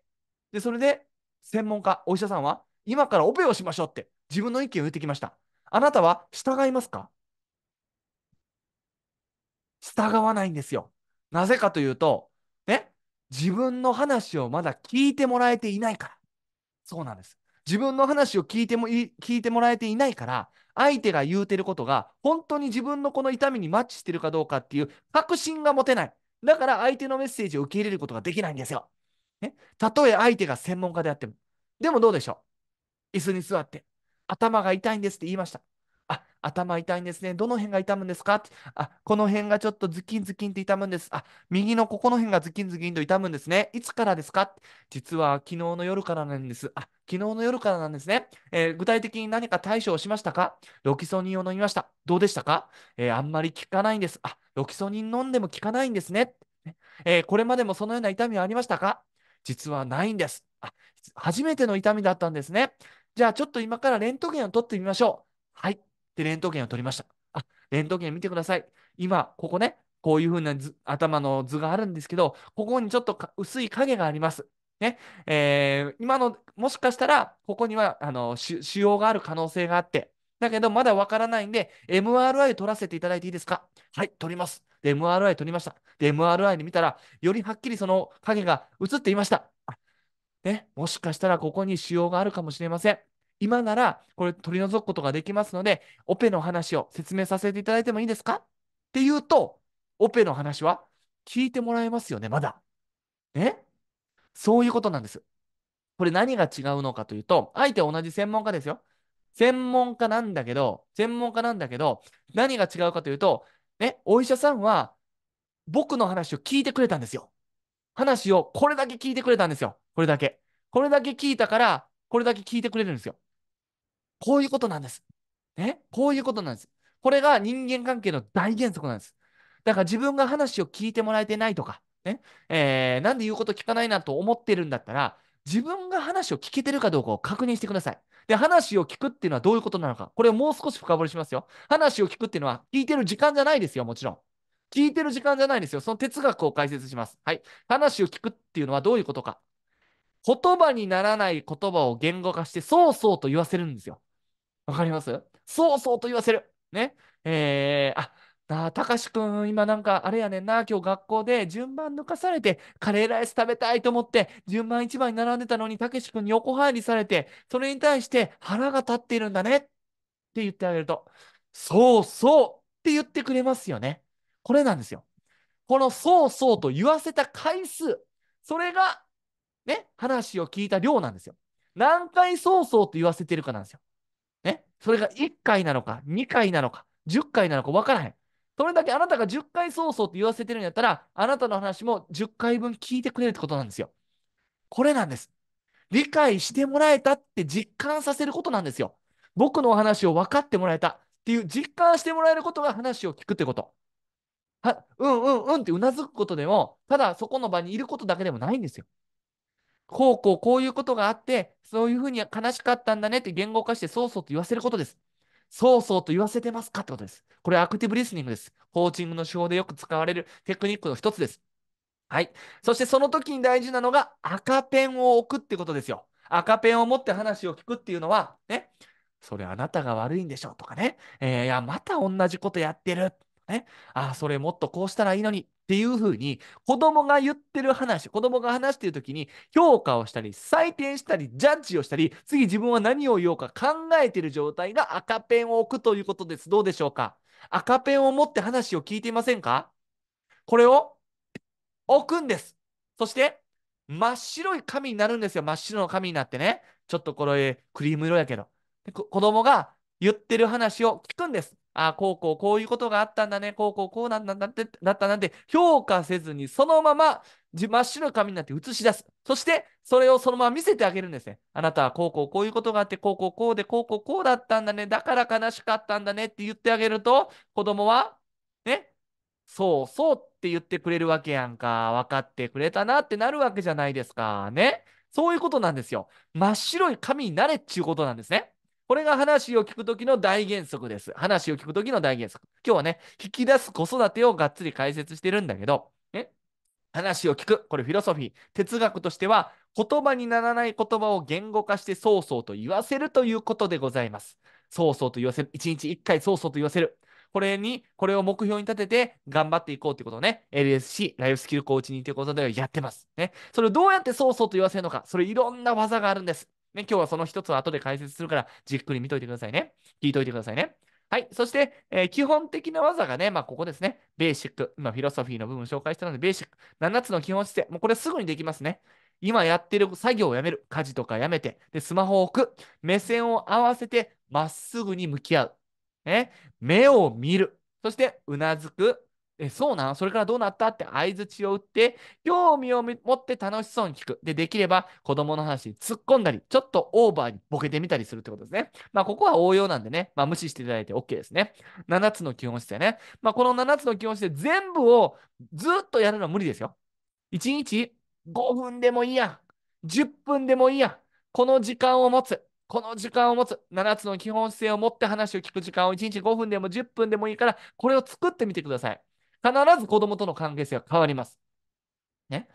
で、それで専門家、お医者さんは、今からオペをしましょうって自分の意見を言ってきました。あなたは従いますか従わないんですよ。なぜかというと、ね、自分の話をまだ聞いてもらえていないから。そうなんです。自分の話を聞いても聞いてもらえていないから、相手が言うてることが本当に自分のこの痛みにマッチしてるかどうかっていう確信が持てない。だから相手のメッセージを受け入れることができないんですよ。たとえ相手が専門家であっても。でもどうでしょう椅子に座って、頭が痛いんですって言いました。あ、頭痛いんですね。どの辺が痛むんですかって。あ、この辺がちょっとズキンズキンって痛むんです。あ、右のここの辺がズキンズキンと痛むんですね。いつからですか実は昨日の夜からなんです。あ、昨日の夜からなんですね。えー、具体的に何か対処をしましたかロキソニンを飲みました。どうでしたか、えー、あんまり効かないんです。あ、ロキソニン飲んでも効かないんですね。えー、これまでもそのような痛みはありましたか実はないんです。あ、初めての痛みだったんですね。じゃあちょっと今からレントゲンを取ってみましょう。はい。で、レントゲンを取りました。あ、レントゲン見てください。今、ここね、こういうふうな頭の図があるんですけど、ここにちょっと薄い影があります。ねえー、今の、もしかしたら、ここにはあの腫瘍がある可能性があって、だけどまだわからないんで、MRI 取らせていただいていいですかはい、取ります。で、MRI 撮りました。で、MRI に見たら、よりはっきりその影が映っていました。ね、もしかしたらここに腫瘍があるかもしれません。今なら、これ取り除くことができますので、オペの話を説明させていただいてもいいですかって言うと、オペの話は聞いてもらえますよね、まだ。ねそういうことなんです。これ何が違うのかというと、相手は同じ専門家ですよ。専門家なんだけど、専門家なんだけど、何が違うかというと、ね、お医者さんは僕の話を聞いてくれたんですよ。話をこれだけ聞いてくれたんですよ。これだけ。これだけ聞いたから、これだけ聞いてくれるんですよ。こういうことなんです。ね、こういうことなんです。これが人間関係の大原則なんです。だから自分が話を聞いてもらえてないとか、ね、えー、なんで言うこと聞かないなと思ってるんだったら、自分が話を聞けてるかどうかを確認してください。で、話を聞くっていうのはどういうことなのか。これをもう少し深掘りしますよ。話を聞くっていうのは、聞いてる時間じゃないですよ、もちろん。聞いてる時間じゃないですよ。その哲学を解説します。はい。話を聞くっていうのはどういうことか。言葉にならない言葉を言語化して、そうそうと言わせるんですよ。わかりますそうそうと言わせる。ね。えー、あ、なあたかしくん、今なんかあれやねんな、今日学校で順番抜かされて、カレーライス食べたいと思って、順番一番に並んでたのに、たけしくんに横入りされて、それに対して腹が立っているんだねって言ってあげると、そうそうって言ってくれますよね。これなんですよ。このそうそうと言わせた回数、それが、ね、話を聞いた量なんですよ。何回そうそうと言わせてるかなんですよ。ね、それが1回なのか、2回なのか、10回なのか分からへん。それだけあなたが10回そうそうって言わせてるんやったら、あなたの話も10回分聞いてくれるってことなんですよ。これなんです。理解してもらえたって実感させることなんですよ。僕のお話を分かってもらえたっていう実感してもらえることが話を聞くってこと。はうんうんうんってうなずくことでも、ただそこの場にいることだけでもないんですよ。こうこうこういうことがあって、そういうふうに悲しかったんだねって言語化してそうそうと言わせることです。そうそうと言わせてますかってことです。これアクティブリスニングです。コーチングの手法でよく使われるテクニックの一つです。はい。そしてその時に大事なのが赤ペンを置くってことですよ。赤ペンを持って話を聞くっていうのは、ね、それあなたが悪いんでしょとかね、えー、いや、また同じことやってる。ね、あ、それもっとこうしたらいいのに。っていうふうに、子供が言ってる話、子供が話してる時に評価をしたり、採点したり、ジャッジをしたり、次自分は何を言おうか考えてる状態が赤ペンを置くということです。どうでしょうか赤ペンを持って話を聞いていませんかこれを置くんです。そして、真っ白い紙になるんですよ。真っ白の紙になってね。ちょっとこれ、クリーム色やけど。子供が言ってる話を聞くんです。あこうこうこういうことがあったんだね、こうこうこうなんだなってなったなんて評価せずに、そのまま真っ白い紙になって映し出す。そして、それをそのまま見せてあげるんですね。あなたはこうこうこういうことがあって、こうこうこうで、こうこうこうだったんだね、だから悲しかったんだねって言ってあげると、子供は、ね、そうそうって言ってくれるわけやんか、分かってくれたなってなるわけじゃないですか。ね。そういうことなんですよ。真っ白い紙になれっちゅうことなんですね。これが話を聞くときの大原則です。話を聞くときの大原則。今日はね、聞き出す子育てをがっつり解説してるんだけど、ね、話を聞く。これフィロソフィー。哲学としては、言葉にならない言葉を言語化してそうそうと言わせるということでございます。そうそうと言わせる。一日一回そうそうと言わせる。これに、これを目標に立てて頑張っていこうということをね、LSC、ライフスキルコーチにということでやってます。ね。それをどうやってそうそうと言わせるのか、それいろんな技があるんです。ね、今日はその一つを後で解説するから、じっくり見といてくださいね。聞いといてくださいね。はい。そして、えー、基本的な技がね、まあ、ここですね。ベーシック。今、フィロソフィーの部分紹介したので、ベーシック。7つの基本姿勢。もうこれすぐにできますね。今やってる作業をやめる。家事とかやめて。で、スマホを置く。目線を合わせて、まっすぐに向き合う。ね、目を見る。そして、うなずく。え、そうなのそれからどうなったって相づちを打って、興味を持って楽しそうに聞く。で、できれば子供の話に突っ込んだり、ちょっとオーバーにボケてみたりするってことですね。まあ、ここは応用なんでね、まあ、無視していただいて OK ですね。7つの基本姿勢ね。まあ、この7つの基本姿勢全部をずっとやるのは無理ですよ。1日5分でもいいや。10分でもいいや。この時間を持つ。この時間を持つ、7つの基本姿勢を持って話を聞く時間を1日5分でも10分でもいいから、これを作ってみてください。必ず子供との関係性が変わります。ね。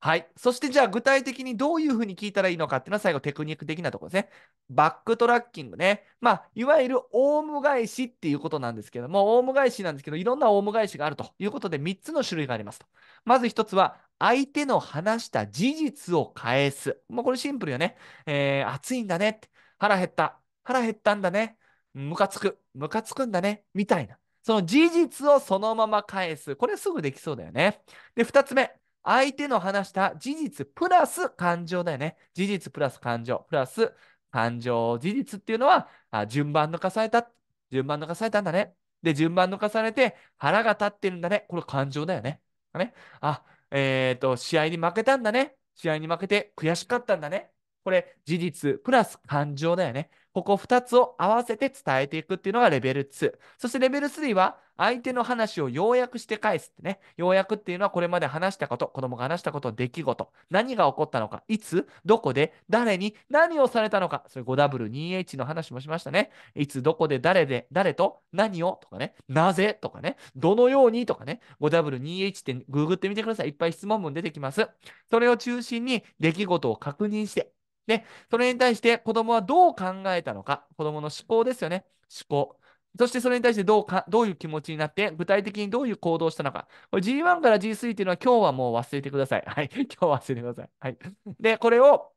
はい。そしてじゃあ具体的にどういうふうに聞いたらいいのかっていうのは最後テクニック的なところですね。バックトラッキングね。まあ、いわゆるオウム返しっていうことなんですけども、オウム返しなんですけど、いろんなオウム返しがあるということで3つの種類がありますと。まず1つは、相手の話した事実を返す。も、う、これシンプルよね。えー、暑いんだねって。腹減った。腹減ったんだね。ムカつく。ムカつくんだね。みたいな。その事実をそのまま返す。これすぐできそうだよね。で、2つ目。相手の話した事実プラス感情だよね。事実プラス感情プラス感情。事実っていうのは、あ順番抜かされた。順番抜かされたんだね。で、順番抜かされて腹が立ってるんだね。これ感情だよね。ねあ、えっ、ー、と、試合に負けたんだね。試合に負けて悔しかったんだね。これ事実プラス感情だよね。ここ2つを合わせて伝えていくっていうのがレベル2。そしてレベル3は、相手の話を要約して返すってね。要約っていうのはこれまで話したこと、子供が話したこと、出来事、何が起こったのか、いつ、どこで、誰に、何をされたのか。それ 5W2H の話もしましたね。いつ、どこで、誰で、誰と、何をとかね。なぜとかね。どのようにとかね。5W2H ってググってみてください。いっぱい質問文出てきます。それを中心に出来事を確認して、で、それに対して子供はどう考えたのか、子供の思考ですよね、思考。そしてそれに対してどうかどういう気持ちになって、具体的にどういう行動をしたのか。これ G1 から G3 っていうのは今日はもう忘れてください。(laughs) はい。今日は忘れてください。はい。で、これを、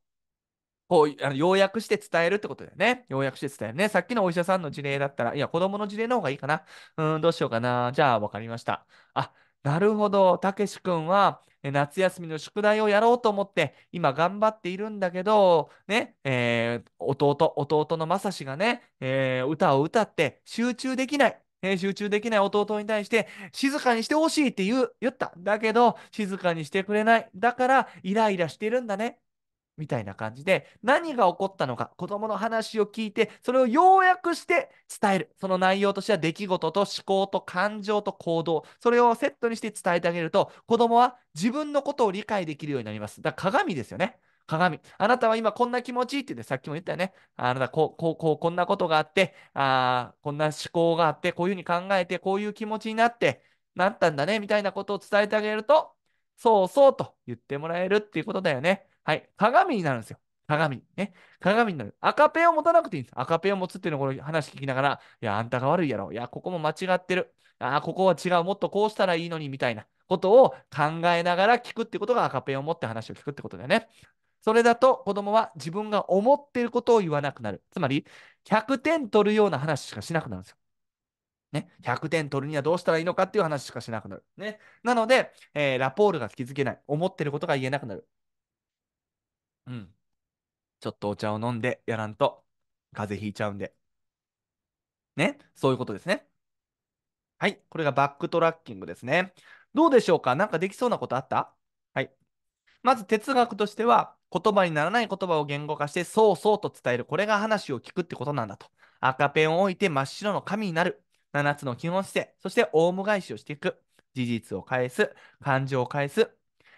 こう、あの要約して伝えるってことだよね。要約して伝えるね。さっきのお医者さんの事例だったら、いや、子供の事例の方がいいかな。うん、どうしようかな。じゃあ、わかりました。あ、なるほど、たけし君は、夏休みの宿題をやろうと思って、今頑張っているんだけど、ね、えー、弟、弟のまさしがね、えー、歌を歌って集中できない。えー、集中できない弟に対して、静かにしてほしいって言う、言った。だけど、静かにしてくれない。だから、イライラしてるんだね。みたいな感じで、何が起こったのか、子供の話を聞いて、それを要約して伝える。その内容としては出来事と思考と感情と行動、それをセットにして伝えてあげると、子供は自分のことを理解できるようになります。だから鏡ですよね。鏡。あなたは今こんな気持ちって言って、さっきも言ったよね。あなたこう、こう、こう、こんなことがあって、あこんな思考があって、こういうふうに考えて、こういう気持ちになって、なったんだね、みたいなことを伝えてあげると、そうそうと言ってもらえるっていうことだよね。はい。鏡になるんですよ。鏡。ね。鏡になる。赤ペンを持たなくていいんです。赤ペンを持つっていうのをこの話聞きながら、いや、あんたが悪いやろ。いや、ここも間違ってる。ああ、ここは違う。もっとこうしたらいいのに、みたいなことを考えながら聞くってことが赤ペンを持って話を聞くってことだよね。それだと子供は自分が思っていることを言わなくなる。つまり、100点取るような話しかしなくなるんですよ。ね、100点取るにはどうしたらいいのかっていう話しかしなくなる。ね、なので、えー、ラポールが気づけない。思ってることが言えなくなる。うん。ちょっとお茶を飲んでやらんと、風邪ひいちゃうんで。ね。そういうことですね。はい。これがバックトラッキングですね。どうでしょうかなんかできそうなことあったはい。まず哲学としては、言葉にならない言葉を言語化して、そうそうと伝える。これが話を聞くってことなんだと。赤ペンを置いて真っ白の紙になる。7つの基本姿勢。そして、オウム返しをしていく。事実を返す。感情を返す。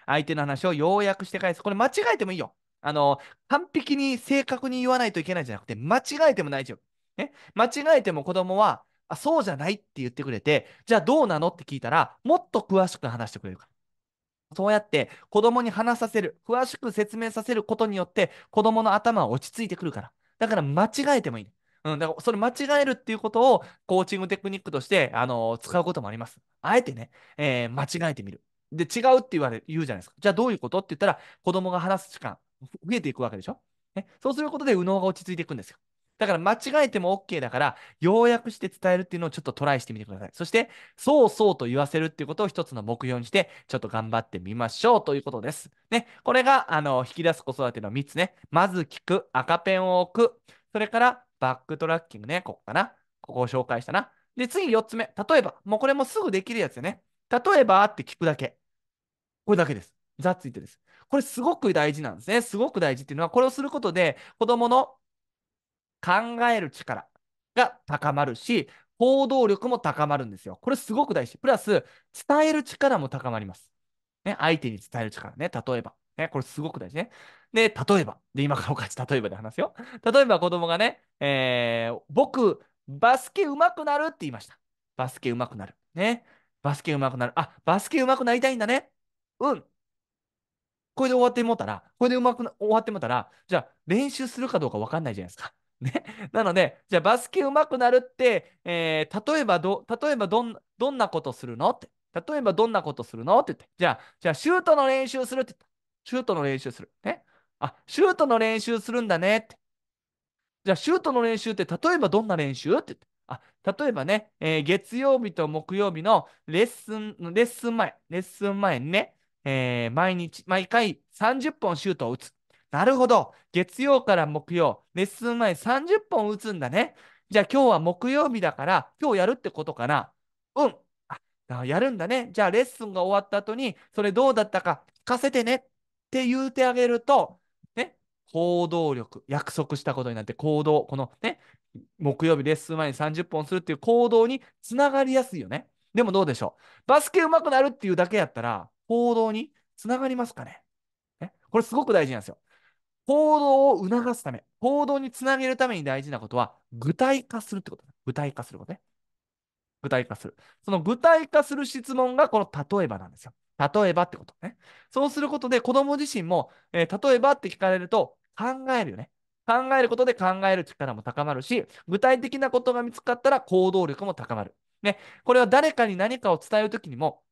相手の話を要約して返す。これ間違えてもいいよ。あの、完璧に正確に言わないといけないんじゃなくて、間違えても大丈夫。ね、間違えても子供は、あ、そうじゃないって言ってくれて、じゃあどうなのって聞いたら、もっと詳しく話してくれるから。そうやって子供に話させる、詳しく説明させることによって、子供の頭は落ち着いてくるから。だから間違えてもいい、うん、だからそれ間違えるっていうことをコーチングテクニックとして、あのー、使うこともあります。あえてね、えー、間違えてみる。で、違うって言われ、言うじゃないですか。じゃあどういうことって言ったら、子供が話す時間、増えていくわけでしょ。ね、そうすることで右脳が落ち着いていくんですよ。だから間違えても OK だから、要約して伝えるっていうのをちょっとトライしてみてください。そして、そうそうと言わせるっていうことを一つの目標にして、ちょっと頑張ってみましょうということです。ね。これが、あの、引き出す子育ての3つね。まず聞く、赤ペンを置く。それから、バックトラッキングね。ここかな。ここを紹介したな。で、次4つ目。例えば、もうこれもすぐできるやつよね。例えばって聞くだけ。これだけです。ザツイーです。これすごく大事なんですね。すごく大事っていうのは、これをすることで子供の考える力が高まるし、行動力も高まるんですよ。これすごく大事。プラス、伝える力も高まります。ね、相手に伝える力ね。例えば。ね、これすごく大事ね。で、例えば。で、今からおかし、例えばで話すよ。例えば子供がね、えー、僕、バスケ上手くなるって言いました。バスケ上手くなる。ね。バスケ上手くなる。あ、バスケ上手くなりたいんだね。うん。これで終わってもたら、これでうまく終わってもたら、じゃあ練習するかどうか分かんないじゃないですか。(laughs) ね、なので、じゃあバスケうまくなるって、えー、例えばど、例えばどんどんなことするのって。例えばどんなことするのって言って。じゃあ、じゃあシュートの練習するって言った。シュートの練習する。ね。あ、シュートの練習するんだねって。じゃあ、シュートの練習って例えばどんな練習って言って。あ、例えばね、えー、月曜日と木曜日のレッスン、レッスン前、レッスン前ね、えー、毎日、毎回30本シュートを打つ。なるほど。月曜から木曜、レッスン前30本打つんだね。じゃあ今日は木曜日だから、今日やるってことかな。うん。あやるんだね。じゃあレッスンが終わった後に、それどうだったか聞かせてねって言うてあげると、ね、行動力、約束したことになって行動、このね、木曜日レッスン前に30本するっていう行動につながりやすいよね。でもどうでしょう。バスケ上手くなるっていうだけやったら、行動につながりますかねねこれすごく大事なんですよ。行動を促すため、行動につなげるために大事なことは、具体化するってこと。具体化することね。具体化する。その具体化する質問がこの例えばなんですよ。例えばってことね。そうすることで子供自身も、えー、例えばって聞かれると考えるよね。考えることで考える力も高まるし、具体的なことが見つかったら行動力も高まる。ね。これは誰かに何かを伝えるときにも、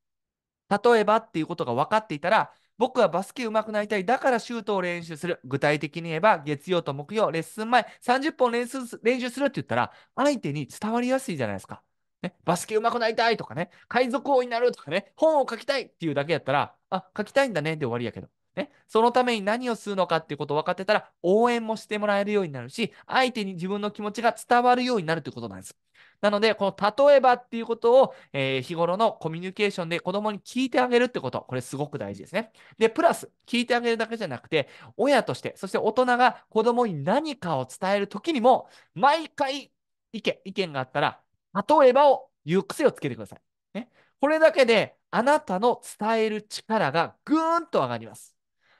例えばっていうことが分かっていたら、僕はバスケ上手くなりたい。だからシュートを練習する。具体的に言えば、月曜と木曜、レッスン前、30本練習練習するって言ったら、相手に伝わりやすいじゃないですか。ね、バスケ上手くなりたいとかね、海賊王になるとかね、本を書きたいっていうだけやったら、あ、書きたいんだねで終わりやけど。ね、そのために何をするのかっていうことを分かってたら、応援もしてもらえるようになるし、相手に自分の気持ちが伝わるようになるということなんです。なので、この例えばっていうことを、えー、日頃のコミュニケーションで子供に聞いてあげるってこと、これすごく大事ですね。で、プラス、聞いてあげるだけじゃなくて、親として、そして大人が子供に何かを伝えるときにも、毎回意見、意見があったら、例えばを言う癖をつけてください。ね。これだけで、あなたの伝える力がぐーんと上がります。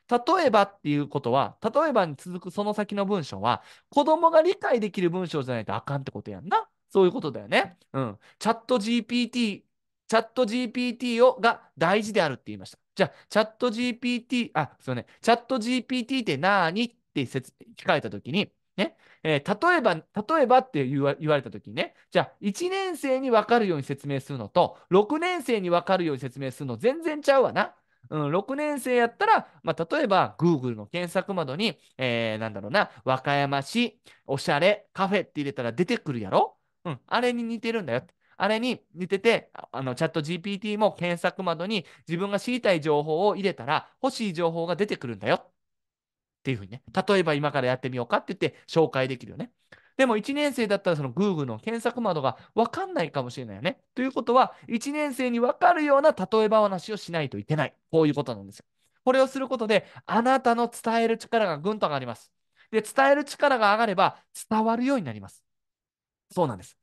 例えばっていうことは、例えばに続くその先の文章は、子供が理解できる文章じゃないとあかんってことやんな。そういうことだよね。うん。チャット GPT、チャット GPT をが大事であるって言いました。じゃあ、チャット GPT、あ、そうね、チャット GPT って何って説聞かれたときに、ね、えー、例えば、例えばって言われたときにね、じゃあ、1年生に分かるように説明するのと、6年生に分かるように説明するの全然ちゃうわな。うん、6年生やったら、まあ、例えば Google の検索窓に、えー、なんだろうな、和歌山市おしゃれカフェって入れたら出てくるやろうん、あれに似てるんだよあれに似てて、あのチャット GPT も検索窓に自分が知りたい情報を入れたら欲しい情報が出てくるんだよっていうふうにね。例えば今からやってみようかって言って紹介できるよね。でも1年生だったらその Google の検索窓が分かんないかもしれないよね。ということは1年生に分かるような例え話をしないといけない。こういうことなんですよ。これをすることであなたの伝える力がぐんと上がります。で、伝える力が上がれば伝わるようになります。そうなんです。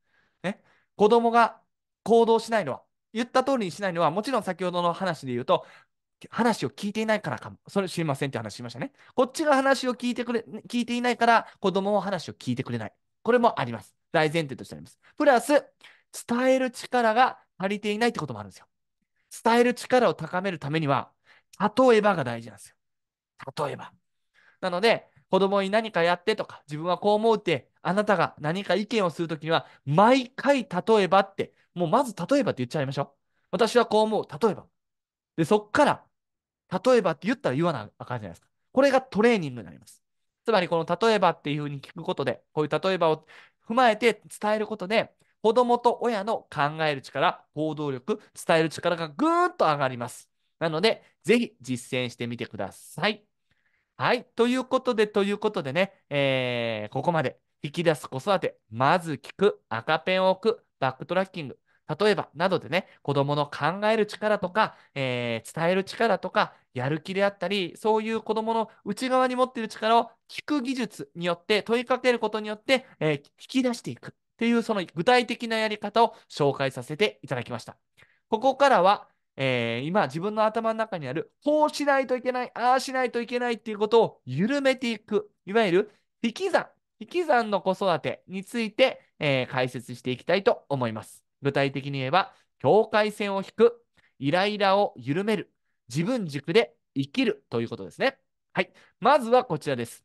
ね、子供が行動しないのは、言った通りにしないのは、もちろん先ほどの話で言うと、話を聞いていないからかも。それ知りませんって話しましたね。こっちが話を聞いてくれ、聞いていないから、子供も話を聞いてくれない。これもあります。大前提としてあります。プラス、伝える力が足りていないってこともあるんですよ。伝える力を高めるためには、例えばが大事なんですよ。例えば。なので、子供に何かやってとか、自分はこう思うって、あなたが何か意見をするときには、毎回例えばって、もうまず例えばって言っちゃいましょう。私はこう思う。例えば。で、そっから、例えばって言ったら言わなあかんじゃないですか。これがトレーニングになります。つまり、この例えばっていうふうに聞くことで、こういう例えばを踏まえて伝えることで、子供と親の考える力、行動力、伝える力がぐーんと上がります。なので、ぜひ実践してみてください。はい。ということで、ということでね、えー、ここまで引き出す子育て、まず聞く、赤ペンを置く、バックトラッキング、例えば、などでね、子供の考える力とか、えー、伝える力とか、やる気であったり、そういう子供の内側に持っている力を聞く技術によって問いかけることによって、えー、引き出していくっていうその具体的なやり方を紹介させていただきました。ここからは、えー、今自分の頭の中にある、こうしないといけない、ああしないといけないっていうことを緩めていく、いわゆる引き算引き算の子育てについて、えー、解説していきたいと思います。具体的に言えば、境界線を引く、イライラを緩める、自分軸で生きるということですね。はい。まずはこちらです。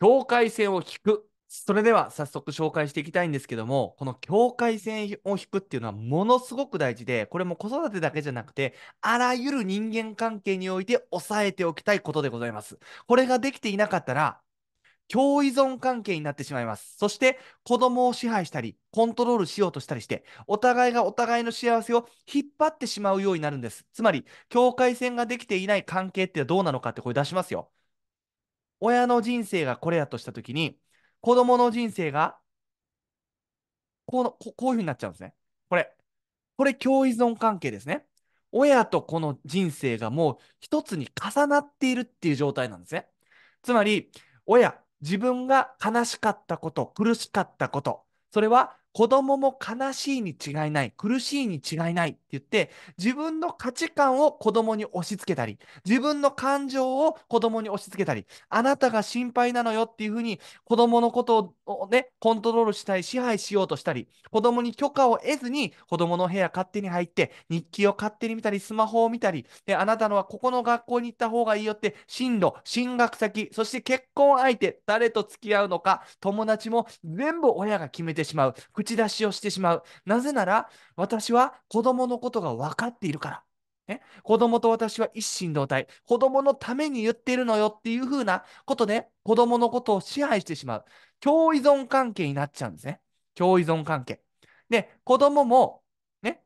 境界線を引く。それでは早速紹介していきたいんですけども、この境界線を引くっていうのはものすごく大事で、これも子育てだけじゃなくて、あらゆる人間関係において抑えておきたいことでございます。これができていなかったら、共依存関係になってしまいます。そして子供を支配したり、コントロールしようとしたりして、お互いがお互いの幸せを引っ張ってしまうようになるんです。つまり、境界線ができていない関係ってどうなのかってこれ出しますよ。親の人生がこれだとしたときに、子供の人生がこのここういうふうになっちゃうんですね。これ。これ、共依存関係ですね。親と子の人生がもう一つに重なっているっていう状態なんですね。つまり、親、自分が悲しかったこと、苦しかったこと、それは子供も悲しいに違いない、苦しいに違いないって言って、自分の価値観を子供に押し付けたり、自分の感情を子供に押し付けたり、あなたが心配なのよっていうふうに子供のことををね、コントロールしたり支配しようとしたり、子供に許可を得ずに子供の部屋勝手に入って、日記を勝手に見たり、スマホを見たり、で、あなたのはここの学校に行った方がいいよって、進路、進学先、そして結婚相手、誰と付き合うのか、友達も全部親が決めてしまう。口出しをしてしまう。なぜなら、私は子供のことが分かっているから。ね、子供と私は一心同体。子供のために言ってるのよっていうふうなことで、子供のことを支配してしまう。共依存関係になっちゃうんですね。共依存関係。で、子供も、ね、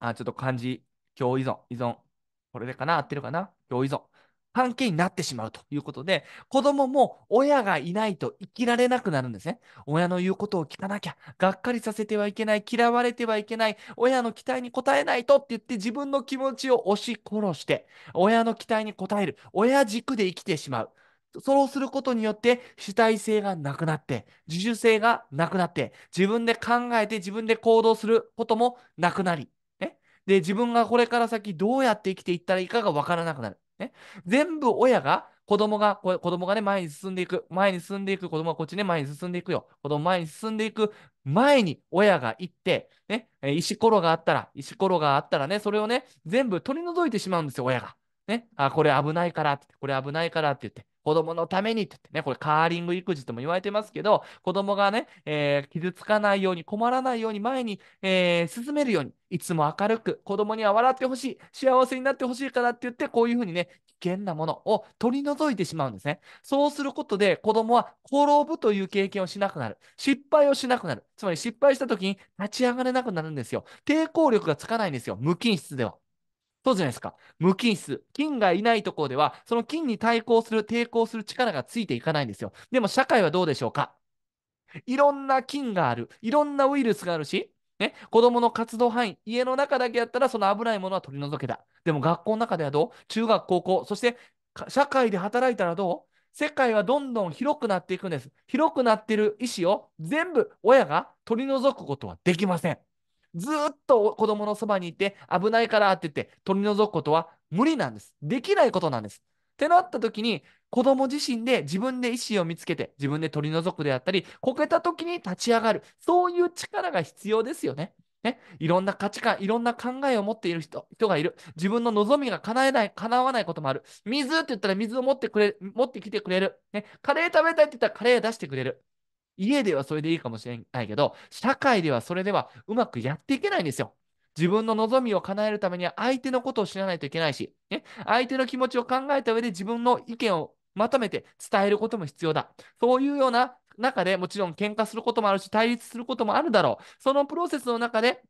あ、ちょっと漢字、共依存、依存。これでかな合ってるかな共依存。関係になってしまうということで、子供も親がいないと生きられなくなるんですね。親の言うことを聞かなきゃ、がっかりさせてはいけない、嫌われてはいけない、親の期待に応えないとって言って自分の気持ちを押し殺して、親の期待に応える、親軸で生きてしまう。そうすることによって主体性がなくなって、自主性がなくなって、自分で考えて自分で行動することもなくなり、ね、で、自分がこれから先どうやって生きていったらいいかがわからなくなる。ね、全部親が子供が、子供がね、前に進んでいく、前に進んでいく、子供がこっちね、前に進んでいくよ。子供前に進んでいく前に親が行って、ね、石ころがあったら、石ころがあったらね、それをね、全部取り除いてしまうんですよ、親が。ね、あ、これ危ないからって、これ危ないからって言って、子供のためにって言ってね、これカーリング育児とも言われてますけど、子供がね、えー、傷つかないように、困らないように、前に、えー、進めるように、いつも明るく、子供には笑ってほしい、幸せになってほしいからって言って、こういうふうにね、危険なものを取り除いてしまうんですね。そうすることで、子供は転ぶという経験をしなくなる。失敗をしなくなる。つまり失敗した時に立ち上がれなくなるんですよ。抵抗力がつかないんですよ。無菌室では。そうじゃないですか。無菌質。菌がいないところでは、その菌に対抗する、抵抗する力がついていかないんですよ。でも社会はどうでしょうかいろんな菌がある。いろんなウイルスがあるし、ね、子供の活動範囲、家の中だけやったらその危ないものは取り除けた。でも学校の中ではどう中学、高校、そして社会で働いたらどう世界はどんどん広くなっていくんです。広くなっている意思を全部親が取り除くことはできません。ずっと子供のそばにいて危ないからって言って取り除くことは無理なんです。できないことなんです。ってなった時に子供自身で自分で意思を見つけて自分で取り除くであったりこけた時に立ち上がるそういう力が必要ですよね。ね、いろんな価値観、いろんな考えを持っている人人がいる。自分の望みが叶えない、叶わないこともある。水って言ったら水を持ってくれ、持ってきてくれる。ね、カレー食べたいって言ったらカレー出してくれる。家ではそれでいいかもしれないけど、社会ではそれではうまくやっていけないんですよ。自分の望みを叶えるためには相手のことを知らないといけないし、ね、相手の気持ちを考えた上で自分の意見をまとめて伝えることも必要だ。そういうような中でもちろん喧嘩することもあるし、対立することもあるだろう。そのプロセスの中で、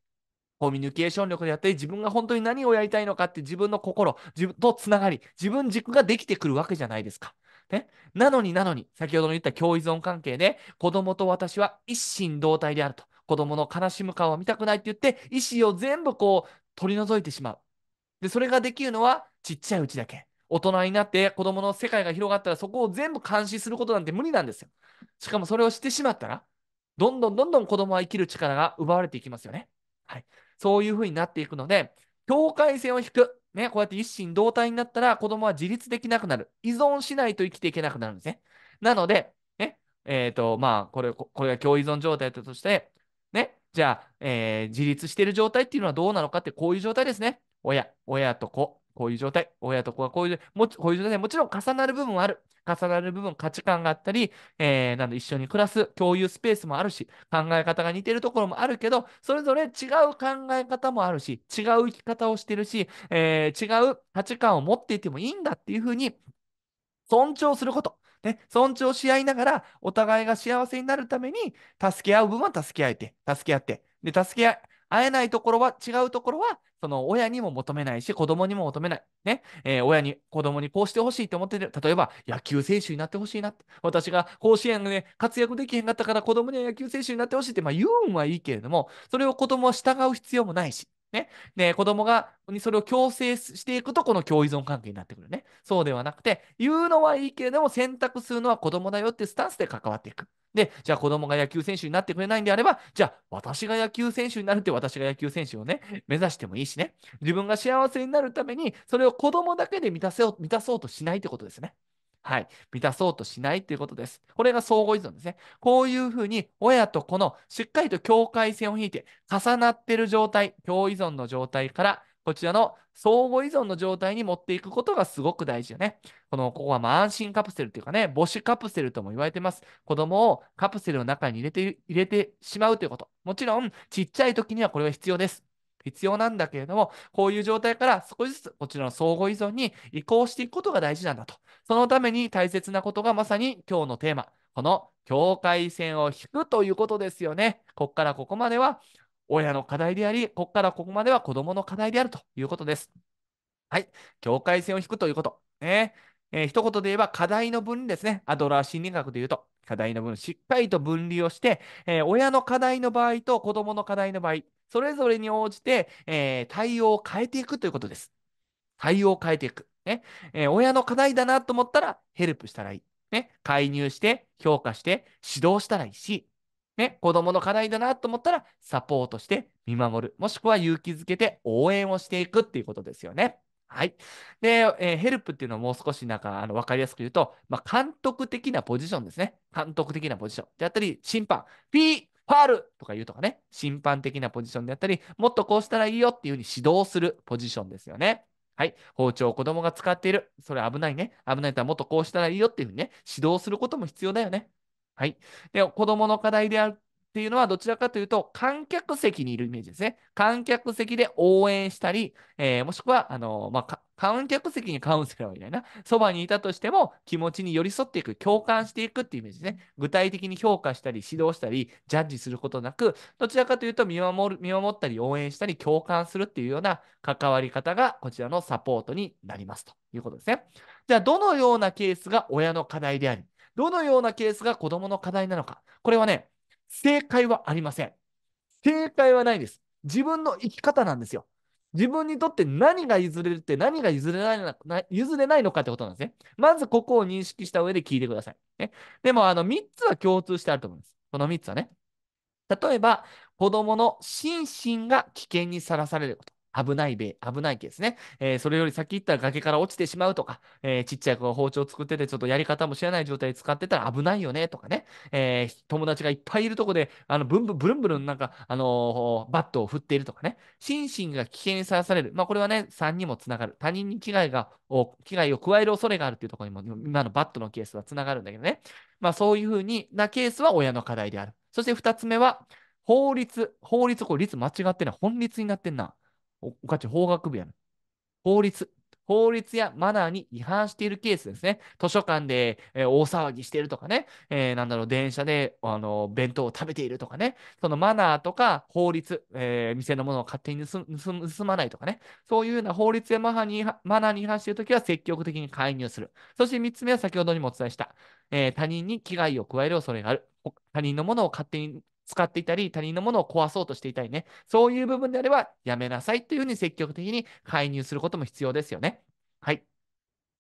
コミュニケーション力であったり、自分が本当に何をやりたいのかって自分の心自分とつながり、自分軸ができてくるわけじゃないですか。ね、なのになのに、先ほどの言った共依存関係で、子供と私は一心同体であると。子供の悲しむ顔は見たくないって言って、意思を全部こう取り除いてしまう。で、それができるのはちっちゃいうちだけ。大人になって子供の世界が広がったらそこを全部監視することなんて無理なんですよ。しかもそれをしてしまったら、どんどんどんどん子供は生きる力が奪われていきますよね。はい。そういうふうになっていくので、境界線を引く。ね、こうやって一心同体になったら子供は自立できなくなる。依存しないと生きていけなくなるんですね。なので、ね、えっ、ー、と、まあ、これ、これが共依存状態だとして、ね、じゃあ、えー、自立している状態っていうのはどうなのかって、こういう状態ですね。親、親と子、こういう状態、親と子はこういう、もこういう状態でもちろん重なる部分はある。重なる部分、価値観があったり、えー、なん一緒に暮らす共有スペースもあるし、考え方が似てるところもあるけど、それぞれ違う考え方もあるし、違う生き方をしてるし、えー、違う価値観を持っていてもいいんだっていうふうに、尊重すること。ね、尊重し合いながら、お互いが幸せになるために、助け合う分は助け合えて、助け合って、で、助け合い、会えないところは、違うところは、その親にも求めないし、子供にも求めない。ね。えー、親に、子供にこうしてほしいと思ってる。例えば、野球選手になってほしいなって。私が甲子園で、ね、活躍できへんかったから、子供には野球選手になってほしいって、まあ言うんはいいけれども、それを子供は従う必要もないし、ね。で、子供が、にそれを強制していくと、この共依存関係になってくるね。そうではなくて、言うのはいいけれども、選択するのは子供だよってスタンスで関わっていく。で、じゃあ子供が野球選手になってくれないんであれば、じゃあ私が野球選手になるって私が野球選手をね、目指してもいいしね。自分が幸せになるために、それを子供だけで満たせよ満たそうとしないってことですね。はい、満たそうとしないということです。これが相互依存ですね。こういうふうに親と子のしっかりと境界線を引いて重なっている状態、共依存の状態からこちらの相互依存の状態に持っていくことがすごく大事よね。この、ここはまあ安心カプセルというかね、母子カプセルとも言われてます。子供をカプセルの中に入れて、入れてしまうということ。もちろん、ちっちゃい時にはこれは必要です。必要なんだけれども、こういう状態から少しずつこちらの相互依存に移行していくことが大事なんだと。そのために大切なことがまさに今日のテーマ、この境界線を引くということですよね。こっからここまでは親の課題であり、こっからここまでは子供の課題であるということです。はい。境界線を引くということ。ね。えー、一言で言えば課題の分離ですね。アドラー心理学で言うと、課題の分、しっかりと分離をして、えー、親の課題の場合と子供の課題の場合、それぞれに応じて、えー、対応を変えていくということです。対応を変えていく。ねえー、親の課題だなと思ったら、ヘルプしたらいい。ね、介入して、評価して、指導したらいいし、ね、子供の課題だなと思ったら、サポートして見守る。もしくは勇気づけて応援をしていくっていうことですよね。はい。で、えー、ヘルプっていうのはもう少しなんか、あの、わかりやすく言うと、まあ、監督的なポジションですね。監督的なポジション。であったり、審判。ピーファールとか言うとかね、審判的なポジションであったり、もっとこうしたらいいよっていうふうに指導するポジションですよね。はい。包丁を子供が使っている。それ危ないね。危ないとはもっとこうしたらいいよっていうふうにね、指導することも必要だよね。はい。で、子供の課題であるっていうのはどちらかというと、観客席にいるイメージですね。観客席で応援したり、えー、もしくは、あの、まあ、観客席にカウンセラーはいないな。そばにいたとしても気持ちに寄り添っていく、共感していくっていうイメージね。具体的に評価したり、指導したり、ジャッジすることなく、どちらかというと見守る、見守ったり、応援したり、共感するっていうような関わり方がこちらのサポートになりますということですね。じゃあ、どのようなケースが親の課題であり、どのようなケースが子供の課題なのか。これはね、正解はありません。正解はないです。自分の生き方なんですよ。自分にとって何が譲れるって何が譲れないのな譲れないのかってことなんですね。まずここを認識した上で聞いてください。ね、でも、あの、3つは共通してあると思います。この3つはね。例えば、子供の心身が危険にさらされること。危ないべ、危ないけですね。えー、それより先行ったら崖から落ちてしまうとか、えー、ちっちゃい子が包丁作ってて、ちょっとやり方も知らない状態で使ってたら危ないよね、とかね。えー、友達がいっぱいいるとこで、あの、ブンブン、ブルンブルンなんか、あのバットを振っているとかね。心身が危険にさらされる。まあ、これはね、3にもつながる。他人に危害が、危害を加える恐れがあるっていうところにも、今のバットのケースはつながるんだけどね。まあ、そういうふうになケースは親の課題である。そして2つ目は、法律。法律、これ律間違ってない。本律になってんな。おかち法学部やん。法律。法律やマナーに違反しているケースですね。図書館で、えー、大騒ぎしているとかね、えー、なんだろう、電車で、あの弁当を食べているとかね、そのマナーとか法律、え店のものを勝手に盗まないとかね、そういうような法律やマナーにマナーに違反しているときは積極的に介入する。そして3つ目は先ほどにもお伝えした、え他人に危害を加える恐れがある。他人のものを勝手に使っていたり、他人のものを壊そうとしていたりね、そういう部分であればやめなさいというふうに積極的に介入することも必要ですよね。はい。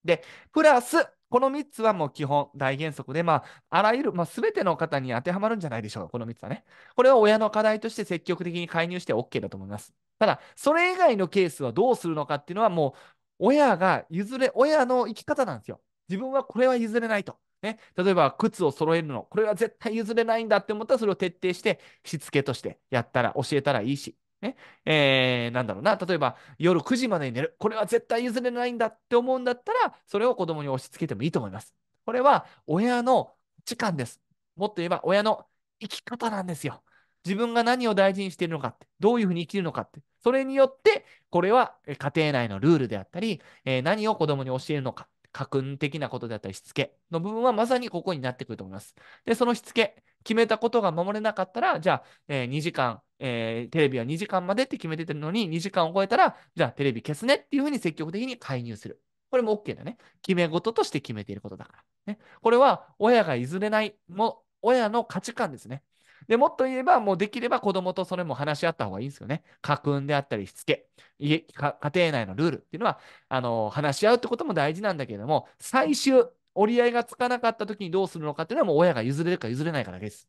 で、プラス、この3つはもう基本、大原則で、まあ、あらゆる、まあ、べての方に当てはまるんじゃないでしょうか、この3つはね。これは親の課題として積極的に介入して OK だと思います。ただ、それ以外のケースはどうするのかっていうのは、もう、親が譲れ、親の生き方なんですよ。自分はこれは譲れないと。ね、例えば靴を揃えるの、これは絶対譲れないんだって思ったらそれを徹底してしつけとしてやったら、教えたらいいし、ね、えー、なんだろうな、例えば夜9時までに寝る、これは絶対譲れないんだって思うんだったら、それを子供に押し付けてもいいと思います。これは親の時間です。もっと言えば親の生き方なんですよ。自分が何を大事にしているのかって、どういうふうに生きるのかって、それによって、これは家庭内のルールであったり、えー、何を子供に教えるのか、家訓的なことであったり、しつけの部分はまさにここになってくると思います。で、そのしつけ、決めたことが守れなかったら、じゃあ、えー、2時間、えー、テレビは2時間までって決めててるのに、2時間を超えたら、じゃあテレビ消すねっていうふうに積極的に介入する。これも OK だね。決め事として決めていることだから。ね、これは親が譲れないも、親の価値観ですね。で、もっと言えば、もうできれば子供とそれも話し合った方がいいんですよね。家訓であったり、しつけ、家、家庭内のルールっていうのは、あの、話し合うってことも大事なんだけれども、最終、折り合いがつかなかった時にどうするのかっていうのはもう親が譲れるか譲れないかだけです。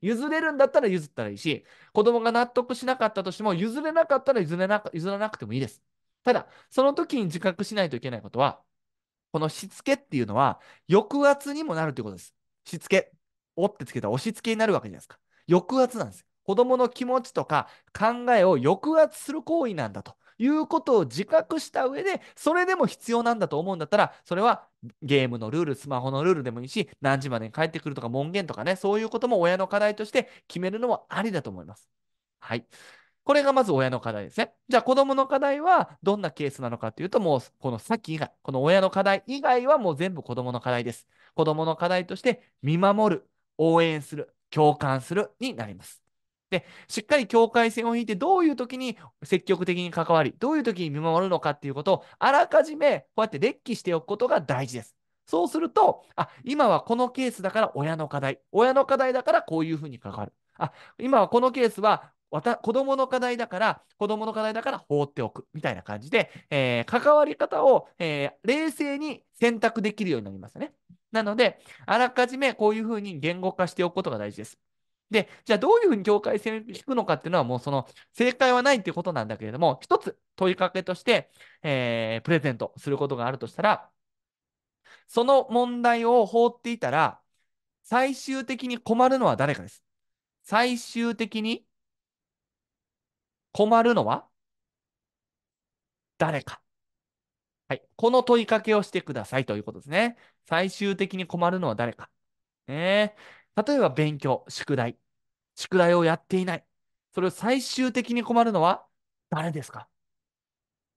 譲れるんだったら譲ったらいいし、子供が納得しなかったとしても、譲れなかったら譲れな譲らなくてもいいです。ただ、その時に自覚しないといけないことは、このしつけっていうのは、抑圧にもなるということです。しつけ。おってつけた押し付けになるわけじゃないですか。抑圧なんです。子供の気持ちとか考えを抑圧する行為なんだということを自覚した上で、それでも必要なんだと思うんだったら、それはゲームのルール、スマホのルールでもいいし、何時までに帰ってくるとか門限とかね、そういうことも親の課題として決めるのもありだと思います。はい。これがまず親の課題ですね。じゃあ子供の課題はどんなケースなのかというと、もうこのさっき以外、この親の課題以外はもう全部子供の課題です。子供の課題として見守る、応援する、共感するになります。で、しっかり境界線を引いて、どういう時に積極的に関わり、どういう時に見守るのかっていうことを、あらかじめこうやって列記しておくことが大事です。そうすると、あ、今はこのケースだから親の課題、親の課題だからこういうふうに関わる。あ、今はこのケースはわた子供の課題だから、子供の課題だから放っておくみたいな感じで、えー、関わり方を、えー、冷静に選択できるようになりますね。なので、あらかじめこういうふうに言語化しておくことが大事です。で、じゃあどういうふうに境界線を引くのかっていうのはもうその正解はないっていうことなんだけれども、一つ問いかけとして、えー、プレゼントすることがあるとしたら、その問題を放っていたら、最終的に困るのは誰かです。最終的に困るのは誰か。はい。この問いかけをしてくださいということですね。最終的に困るのは誰か。ね、例えば勉強、宿題。宿題をやっていない。それを最終的に困るのは誰ですか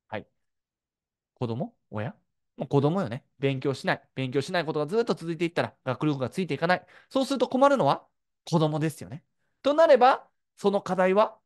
はい。子供親もう子供よね。勉強しない。勉強しないことがずっと続いていったら学力がついていかない。そうすると困るのは子供ですよね。となれば、その課題は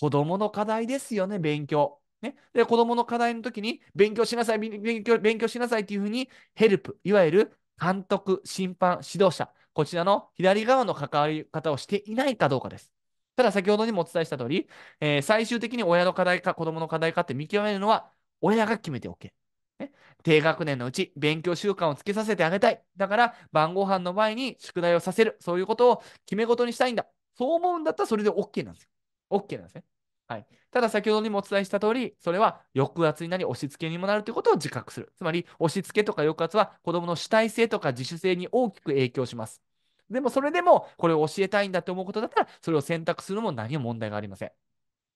子供の課題ですよね、勉強。ね、で子供の課題の時に勉強しなさい、勉強勉強しなさいっていうふうにヘルプ、いわゆる監督、審判、指導者、こちらの左側の関わり方をしていないかどうかです。ただ先ほどにもお伝えした通り、えー、最終的に親の課題か子供の課題かって見極めるのは親が決めておけ。ね、低学年のうち勉強習慣をつけさせてあげたい。だから晩ご飯の前に宿題をさせる。そういうことを決め事にしたいんだ。そう思うんだったらそれで OK なんですよ。OK なんですね。はい、ただ先ほどにもお伝えした通り、それは抑圧になり押し付けにもなるということを自覚する。つまり、押し付けとか抑圧は子どもの主体性とか自主性に大きく影響します。でも、それでもこれを教えたいんだって思うことだったら、それを選択するのも何も問題がありません。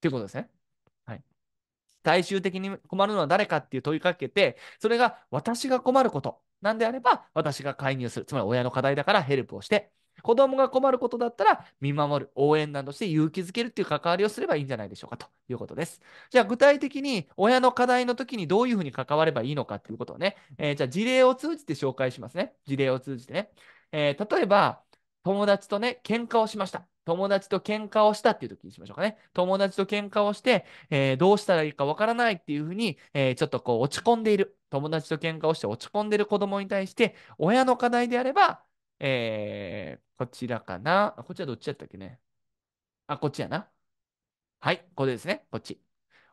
ということですね。はい、最終的に困るのは誰かっていう問いかけて、それが私が困ることなんであれば、私が介入する。つまり、親の課題だからヘルプをして、子供が困ることだったら見守る、応援などして勇気づけるっていう関わりをすればいいんじゃないでしょうかということです。じゃあ具体的に親の課題の時にどういうふうに関わればいいのかっていうことをね、えー、じゃあ事例を通じて紹介しますね。事例を通じてね。えー、例えば、友達とね、喧嘩をしました。友達と喧嘩をしたっていう時にしましょうかね。友達と喧嘩をして、えー、どうしたらいいかわからないっていうふうに、えー、ちょっとこう落ち込んでいる。友達と喧嘩をして落ち込んでいる子供に対して、親の課題であれば、えー、こちらかな。こっちはどっちやったっけね。あ、こっちやな。はい、これですね。こっち。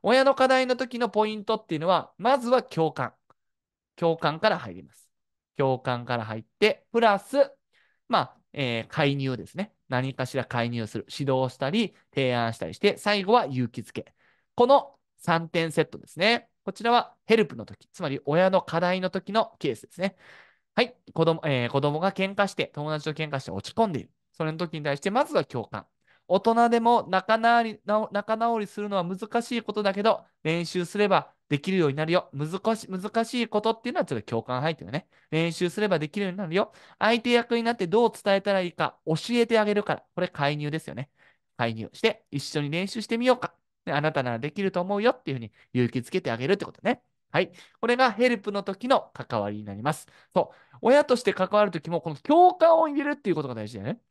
親の課題の時のポイントっていうのは、まずは共感。共感から入ります。共感から入って、プラス、まあ、えー、介入ですね。何かしら介入する。指導したり、提案したりして、最後は勇気づけ。この3点セットですね。こちらはヘルプの時、つまり親の課題の時のケースですね。はい、子供、えー、子供が喧嘩して、友達と喧嘩して落ち込んでいる。それの時に対して、まずは共感。大人でも仲直り仲直りするのは難しいことだけど、練習すればできるようになるよ。難し難しいことっていうのはちょっと共感入ってるね。練習すればできるようになるよ。相手役になってどう伝えたらいいか教えてあげるから。これ介入ですよね。介入して一緒に練習してみようか。あなたならできると思うよっていうふうに勇気づけてあげるってことね。はい。これがヘルプの時の関わりになります。そう。親として関わる時も、この共感を入れるっていうことが大事だよね。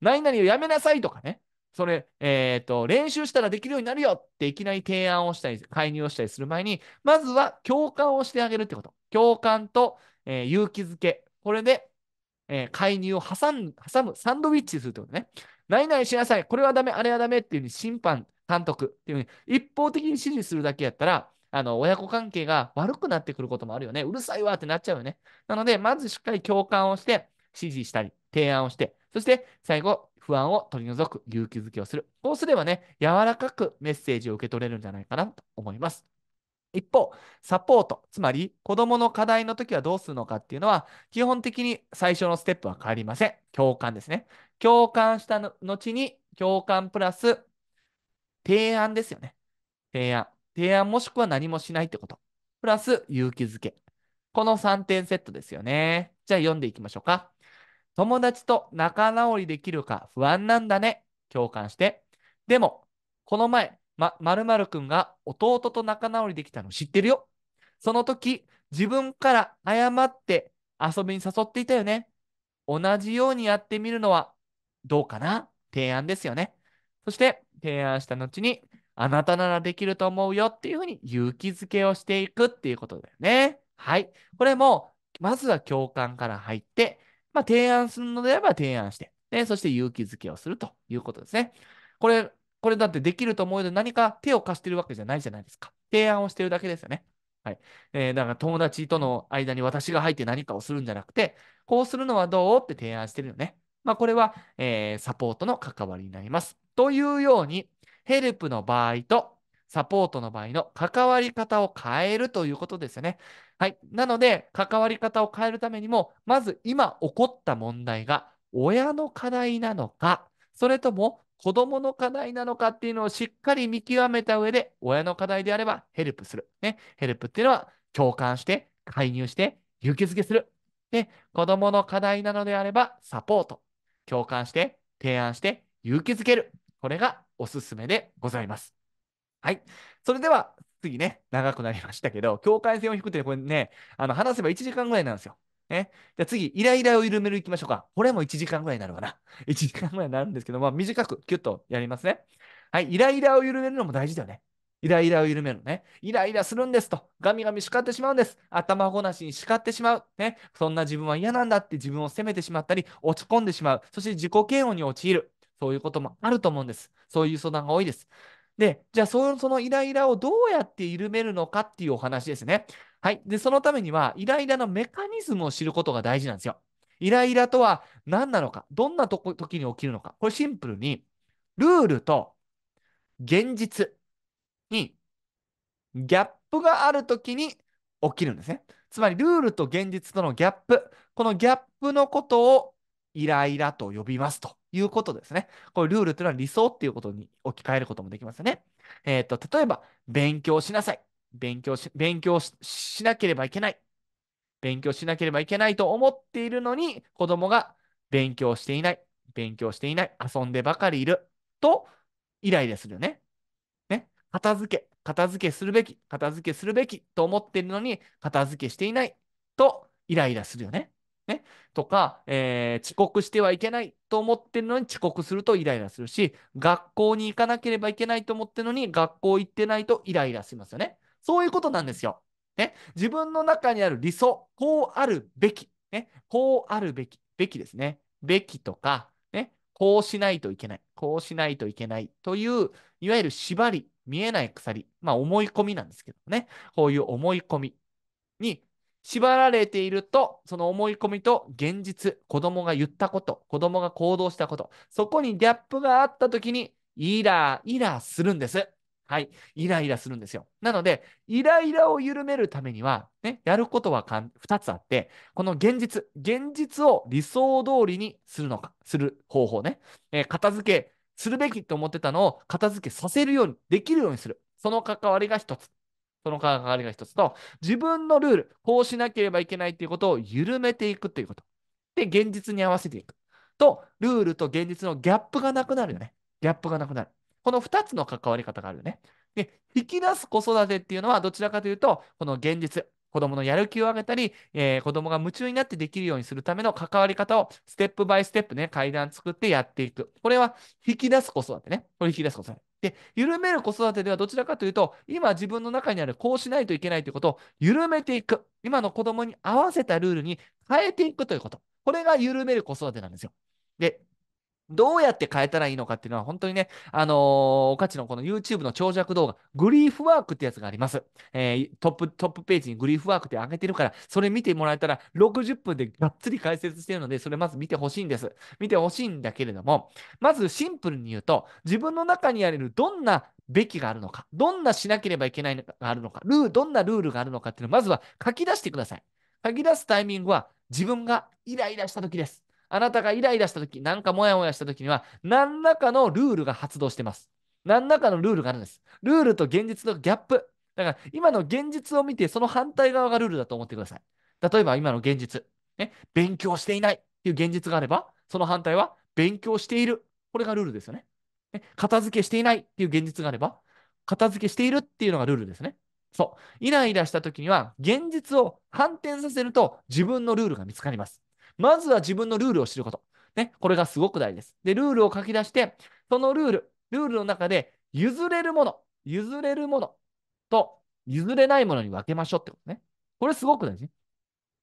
何々をやめなさいとかね。それ、えっ、ー、と、練習したらできるようになるよっていきなり提案をしたり、介入をしたりする前に、まずは共感をしてあげるってこと。共感と、えー、勇気づけ。これで、えー、介入を挟む、挟む、サンドイッチするってことね。何々しなさい、これはダメ、あれはダメっていうふうに審判、監督っていうふうに一方的に指示するだけやったら、あの、親子関係が悪くなってくることもあるよね。うるさいわってなっちゃうよね。なので、まずしっかり共感をして、指示したり、提案をして、そして最後、不安を取り除く、勇気づけをする。こうすればね、柔らかくメッセージを受け取れるんじゃないかなと思います。一方、サポート、つまり子供の課題の時はどうするのかっていうのは、基本的に最初のステップは変わりません。共感ですね。共感した後に、共感プラス提案ですよね。提案。提案もしくは何もしないってこと。プラス勇気づけ。この3点セットですよね。じゃあ読んでいきましょうか。友達と仲直りできるか不安なんだね。共感して。でも、この前、ま、〇〇くんが弟と仲直りできたの知ってるよ。その時、自分から謝って遊びに誘っていたよね。同じようにやってみるのはどうかな提案ですよね。そして、提案した後に、あなたならできると思うよっていうふうに勇気づけをしていくっていうことだよね。はい。これも、まずは共感から入って、まあ、提案するのであれば提案して、ね、そして勇気づけをするということですね。これ、これだってできると思うよ何か手を貸してるわけじゃないじゃないですか。提案をしてるだけですよね。はい。えー、だから友達との間に私が入って何かをするんじゃなくて、こうするのはどうって提案してるよね。まあ、これは、えー、サポートの関わりになります。というように、ヘルプの場合とサポートの場合の関わり方を変えるということですよね。はい。なので、関わり方を変えるためにも、まず今起こった問題が親の課題なのか、それとも子供の課題なのかっていうのをしっかり見極めた上で、親の課題であればヘルプする。ね。ヘルプっていうのは共感して、介入して、勇気づけする。で、子供の課題なのであればサポート。共感して、提案して、勇気づける。これがおすすめでございます。はい。それでは、次ね、長くなりましたけど、境界線を引くってこれね、あの、話せば1時間ぐらいなんですよ。ね。じゃあ次、イライラを緩めるいきましょうか。これも1時間ぐらいになるかな。1 (laughs) 時間ぐらいになるんですけど、まあ短く、キュッとやりますね。はい。イライラを緩めるのも大事だよね。イライラを緩めるね。イライラするんですと。ガミガミ叱ってしまうんです。頭ごなしに叱ってしまう。ね。そんな自分は嫌なんだって自分を責めてしまったり、落ち込んでしまう。そして自己嫌悪に陥る。そういうこともあると思うんです。そういう相談が多いです。で、じゃあその、そのイライラをどうやって緩めるのかっていうお話ですね。はい。で、そのためには、イライラのメカニズムを知ることが大事なんですよ。イライラとは何なのか、どんなとこ時に起きるのか。これシンプルに、ルールと現実にギャップがある時に起きるんですね。つまり、ルールと現実とのギャップ。このギャップのことをイライラと呼びますということですね。こういうルールというのは理想っていうことに置き換えることもできますね。えっ、ー、と、例えば、勉強しなさい。勉強し、勉強しなければいけない。勉強しなければいけないと思っているのに、子供が勉強していない。勉強していない。遊んでばかりいる。と、イライラするよね。ね。片付け、片付けするべき、片付けするべきと思っているのに、片付けしていない。と、イライラするよね。ね、とか、えー、遅刻してはいけないと思ってるのに遅刻するとイライラするし、学校に行かなければいけないと思ってるのに学校行ってないとイライラしますよね。そういうことなんですよ。ね、自分の中にある理想、こうあるべき、ね、こうあるべき、べきですね。べきとか、ね、こうしないといけない、こうしないといけないという、いわゆる縛り、見えない鎖、まあ思い込みなんですけどね、こういう思い込みに縛られていると、その思い込みと現実、子供が言ったこと、子供が行動したこと、そこにギャップがあった時に、イライラするんです。はい。イライラするんですよ。なので、イライラを緩めるためには、ね、やることはかん2つあって、この現実、現実を理想通りにするのか、する方法ね。えー、片付けするべきと思ってたのを片付けさせるように、できるようにする。その関わりが1つ。その関わりが一つと、自分のルール、こうしなければいけないということを緩めていくということ。で、現実に合わせていく。と、ルールと現実のギャップがなくなるよね。ギャップがなくなる。この2つの関わり方があるよね。で、引き出す子育てっていうのは、どちらかというと、この現実、子供のやる気を上げたり、えー、子供が夢中になってできるようにするための関わり方をステップバイステップね、階段作ってやっていく。これは引き出す子育てね。これ引き出す子育て。で、緩める子育てではどちらかというと、今自分の中にあるこうしないといけないということを緩めていく。今の子供に合わせたルールに変えていくということ。これが緩める子育てなんですよ。で、どうやって変えたらいいのかっていうのは本当にね、あのー、おかちのこの YouTube の長尺動画、グリーフワークってやつがあります。えー、トップ、トップページにグリーフワークって上げてるから、それ見てもらえたら60分でがっつり解説してるので、それまず見てほしいんです。見てほしいんだけれども、まずシンプルに言うと、自分の中にあるどんなべきがあるのか、どんなしなければいけないのがあるのか、ルー、どんなルールがあるのかっていうのをまずは書き出してください。書き出すタイミングは自分がイライラした時です。あなたがイライラしたとき、なんかモヤモヤしたときには、何らかのルールが発動してます。何らかのルールがあるんです。ルールと現実のギャップ。だから、今の現実を見て、その反対側がルールだと思ってください。例えば、今の現実。ね、勉強していないっていう現実があれば、その反対は、勉強している。これがルールですよね。ね片付けしていないっていう現実があれば、片付けしているっていうのがルールですね。そう。イライラした時には、現実を反転させると自分のルールが見つかります。まずは自分のルールを知ること。ね、これがすごく大事です。で、ルールを書き出して、そのルール、ルールの中で譲れるもの、譲れるものと譲れないものに分けましょうってことね。これすごく大事。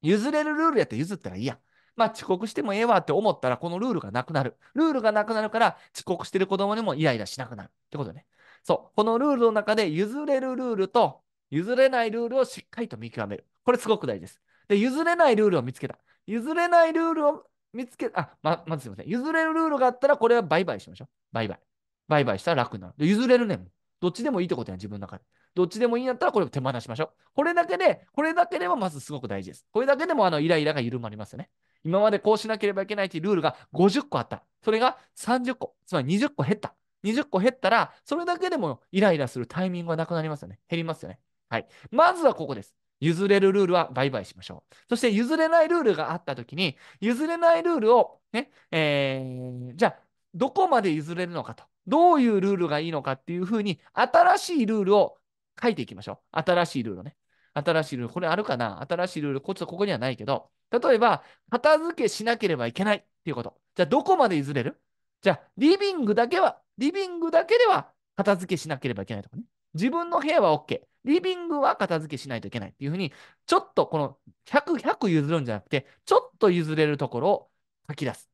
譲れるルールやって譲ったらいいや。まあ遅刻してもええわって思ったらこのルールがなくなる。ルールがなくなるから遅刻してる子供にもイライラしなくなるってことね。そう。このルールの中で譲れるルールと譲れないルールをしっかりと見極める。これすごく大事です。で、譲れないルールを見つけた。譲れないルールを見つけ、あ、ま、まずすいません。譲れるルールがあったら、これはバイバイしましょう。バイバイ。バイバイしたら楽になる。で譲れるねどっちでもいいってことやん、自分の中で。どっちでもいいんやったら、これを手放しましょう。これだけで、これだけでもまずすごく大事です。これだけでも、あの、イライラが緩まりますよね。今までこうしなければいけないていうルールが50個あった。それが30個、つまり20個減った。20個減ったら、それだけでもイライラするタイミングはなくなりますよね。減りますよね。はい。まずはここです。譲れるルールは売買しましょう。そして譲れないルールがあったときに、譲れないルールをね、えー、じゃあ、どこまで譲れるのかと、どういうルールがいいのかっていうふうに、新しいルールを書いていきましょう。新しいルールね。新しいルール、これあるかな新しいルール、こっちはここにはないけど、例えば、片付けしなければいけないっていうこと。じゃあ、どこまで譲れるじゃあ、リビングだけは、リビングだけでは片付けしなければいけないとかね。自分の部屋は OK。リビングは片付けしないといけないっていうふうに、ちょっとこの100、100譲るんじゃなくて、ちょっと譲れるところを書き出す。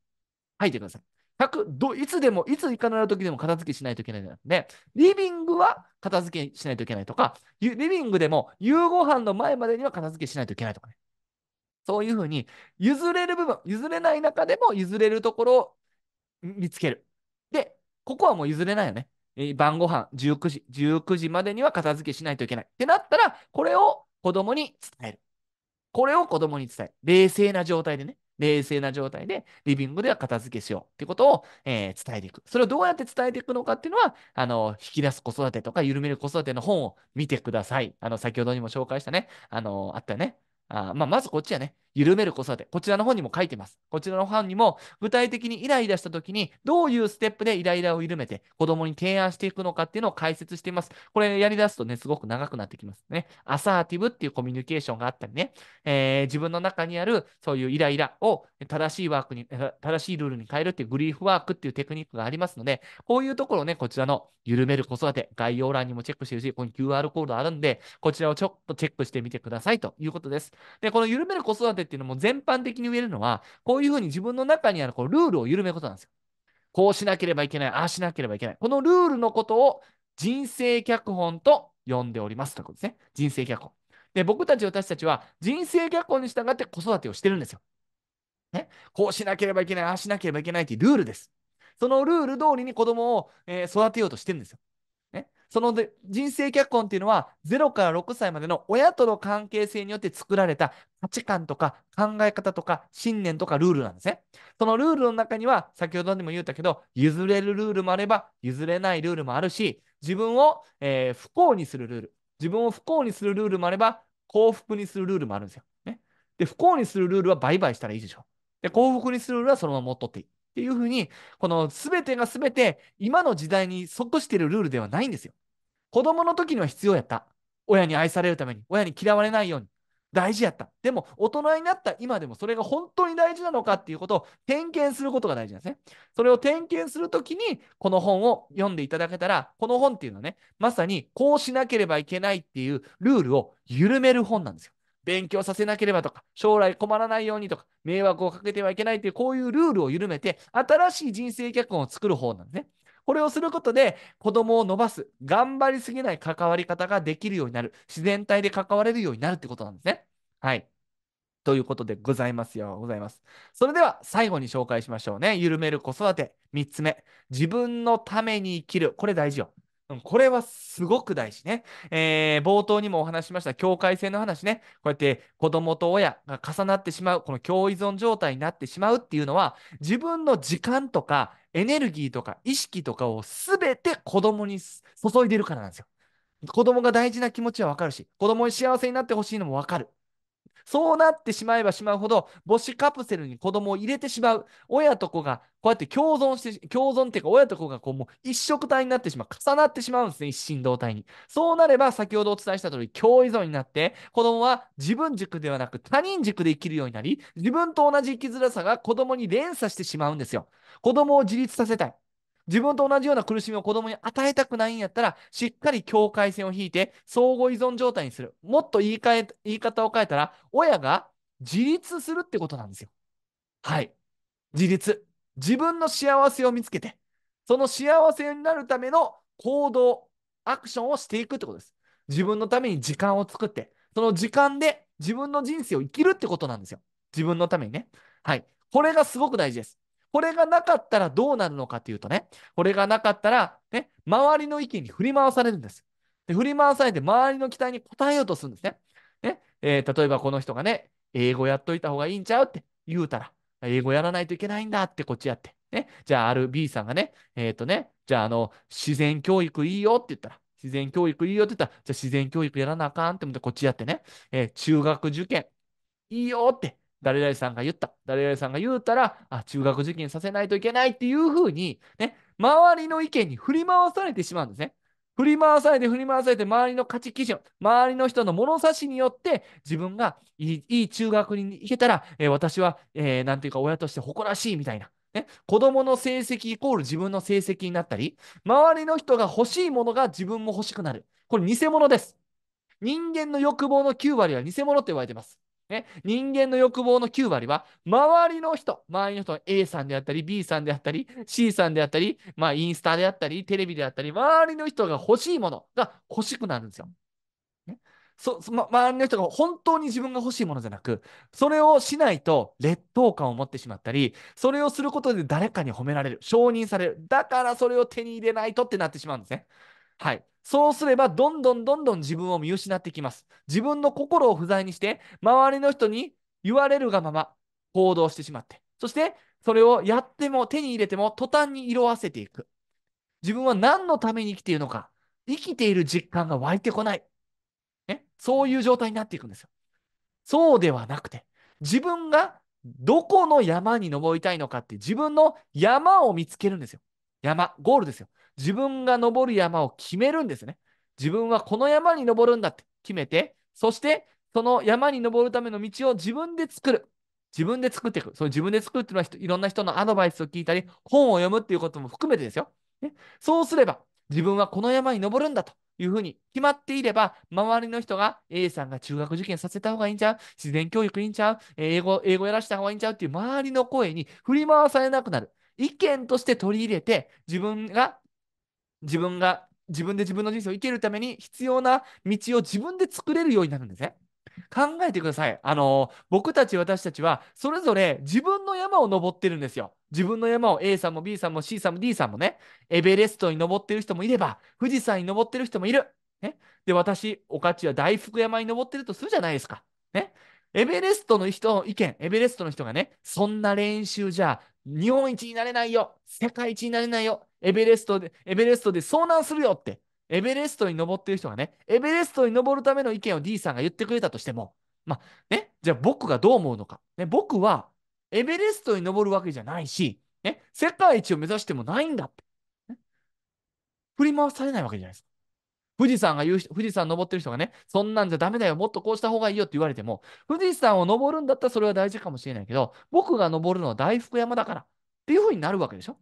書いてください。100ど、いつでも、いついかなる時でも片付けしないといけないじゃなくて、リビングは片付けしないといけないとか、リビングでも夕ご飯の前までには片付けしないといけないとかね。そういうふうに、譲れる部分、譲れない中でも譲れるところを見つける。で、ここはもう譲れないよね。え晩ご飯19時、19時までには片付けしないといけない。ってなったら、これを子供に伝える。これを子供に伝える。冷静な状態でね。冷静な状態で、リビングでは片付けしようっていうことを、えー、伝えていく。それをどうやって伝えていくのかっていうのは、あの、引き出す子育てとか、緩める子育ての本を見てください。あの、先ほどにも紹介したね、あの、あったよね。あまあ、まずこっちやね。緩める子育て。こちらの本にも書いてます。こちらの本にも、具体的にイライラした時に、どういうステップでイライラを緩めて、子供に提案していくのかっていうのを解説しています。これやり出すとね、すごく長くなってきますね。アサーティブっていうコミュニケーションがあったりね、えー、自分の中にあるそういうイライラを正しいワークに、正しいルールに変えるっていうグリーフワークっていうテクニックがありますので、こういうところをね、こちらの緩める子育て、概要欄にもチェックしてるし、ここに QR コードあるんで、こちらをちょっとチェックしてみてくださいということです。で、この緩める子育ててっていうのも全般的に言えるのは、こういうふうに自分の中にあるこうルールを緩めることなんですよ。こうしなければいけない、ああしなければいけない。このルールのことを人生脚本と呼んでおりますということですね。人生脚本。で、僕たち私たちは人生脚本に従って子育てをしてるんですよ。ね、こうしなければいけない、ああしなければいけないっていうルールです。そのルール通りに子供を、えー、育てようとしてるんですよ。そので人生脚本っていうのは0から6歳までの親との関係性によって作られた価値観とか考え方とか信念とかルールなんですね。そのルールの中には先ほどでも言ったけど譲れるルールもあれば譲れないルールもあるし自分を、えー、不幸にするルール自分を不幸にするルールもあれば幸福にするルールもあるんですよ。ね、で不幸にするルールは売買したらいいでしょ。で幸福にするルールはそのまま持っとっていい。っていうふうに、この全てが全て今の時代に即しているルールではないんですよ。子供の時には必要やった。親に愛されるために、親に嫌われないように。大事やった。でも、大人になった今でもそれが本当に大事なのかっていうことを点検することが大事なんですね。それを点検するときに、この本を読んでいただけたら、この本っていうのはね、まさにこうしなければいけないっていうルールを緩める本なんですよ。勉強させなければとか、将来困らないようにとか、迷惑をかけてはいけないという、こういうルールを緩めて、新しい人生脚本を作る方なんですね。これをすることで、子供を伸ばす、頑張りすぎない関わり方ができるようになる、自然体で関われるようになるってことなんですね。はい。ということでございますよ。ございます。それでは最後に紹介しましょうね。緩める子育て。3つ目。自分のために生きる。これ大事よ。これはすごく大事ね、えー、冒頭にもお話しました境界線の話ね。こうやって子供と親が重なってしまう、この共依存状態になってしまうっていうのは、自分の時間とかエネルギーとか意識とかをすべて子供に注いでるからなんですよ。子供が大事な気持ちはわかるし、子供に幸せになってほしいのもわかる。そうなってしまえばしまうほど、母子カプセルに子供を入れてしまう。親と子が、こうやって共存して、共存っていうか、親と子がこう、もう一色体になってしまう。重なってしまうんですね、一心同体に。そうなれば、先ほどお伝えした通り、共依存になって、子供は自分軸ではなく他人軸で生きるようになり、自分と同じ生きづらさが子供に連鎖してしまうんですよ。子供を自立させたい。自分と同じような苦しみを子供に与えたくないんやったら、しっかり境界線を引いて、相互依存状態にする。もっと言い換え、言い方を変えたら、親が自立するってことなんですよ。はい。自立。自分の幸せを見つけて、その幸せになるための行動、アクションをしていくってことです。自分のために時間を作って、その時間で自分の人生を生きるってことなんですよ。自分のためにね。はい。これがすごく大事です。これがなかったらどうなるのかというとね、これがなかったら、ね、周りの意見に振り回されるんです。で振り回されて周りの期待に応えようとするんですね。ねえー、例えばこの人がね、英語やっといた方がいいんちゃうって言うたら、英語やらないといけないんだってこっちやって。ね、じゃあ、ある B さんがね、えっ、ー、とね、じゃあ、あの、自然教育いいよって言ったら、自然教育いいよって言ったら、じゃあ自然教育やらなあかんって思ってこっちやってね、えー、中学受験いいよって誰々さんが言った、誰々さんが言うたら、あ、中学受験させないといけないっていうふうに、ね、周りの意見に振り回されてしまうんですね。振り回されて振り回されて、周りの価値基準、周りの人の物差しによって、自分がいい中学に行けたら、えー、私は、えー、なんていうか親として誇らしいみたいな。ね、子供の成績イコール自分の成績になったり、周りの人が欲しいものが自分も欲しくなる。これ偽物です。人間の欲望の9割は偽物って言われてます。ね、人間の欲望の9割は、周りの人、周りの人は A さんであったり、B さんであったり、C さんであったり、まあ、インスタであったり、テレビであったり、周りの人が欲しいものが欲しくなるんですよ。ね、そそ、周りの人が本当に自分が欲しいものじゃなく、それをしないと劣等感を持ってしまったり、それをすることで誰かに褒められる、承認される。だからそれを手に入れないとってなってしまうんですね。はい。そうすれば、どんどんどんどん自分を見失ってきます。自分の心を不在にして、周りの人に言われるがまま行動してしまって、そして、それをやっても手に入れても途端に色あせていく。自分は何のために生きているのか、生きている実感が湧いてこない。ね、そういう状態になっていくんですよ。そうではなくて、自分がどこの山に登りたいのかって自分の山を見つけるんですよ。山、ゴールですよ。自分が登る山を決めるんですね。自分はこの山に登るんだって決めて、そしてその山に登るための道を自分で作る。自分で作っていく。その自分で作るっていうのはいろんな人のアドバイスを聞いたり、本を読むっていうことも含めてですよ。ね、そうすれば、自分はこの山に登るんだというふうに決まっていれば、周りの人が A さんが中学受験させた方がいいんちゃう自然教育いいんちゃう英語、英語やらした方がいいんちゃうっていう周りの声に振り回されなくなる。意見として取り入れて、自分が自分が自分で自分の人生を生きるために必要な道を自分で作れるようになるんですね。考えてください。あの、僕たち私たちはそれぞれ自分の山を登ってるんですよ。自分の山を A さんも B さんも C さんも D さんもね、エベレストに登ってる人もいれば、富士山に登ってる人もいる。ね、で、私、おかちは大福山に登ってるとするじゃないですか。ね、エベレストの人の意見、エベレストの人がね、そんな練習じゃ日本一になれないよ、世界一になれないよ、エベレストで、エベレストで遭難するよって、エベレストに登ってる人がね、エベレストに登るための意見を D さんが言ってくれたとしても、まあ、ね、じゃあ僕がどう思うのか。ね、僕は、エベレストに登るわけじゃないし、ね、世界一を目指してもないんだって。ね、振り回されないわけじゃないですか。富士山が言う人、富士山登ってる人がね、そんなんじゃダメだよ、もっとこうした方がいいよって言われても、富士山を登るんだったらそれは大事かもしれないけど、僕が登るのは大福山だからっていうふうになるわけでしょ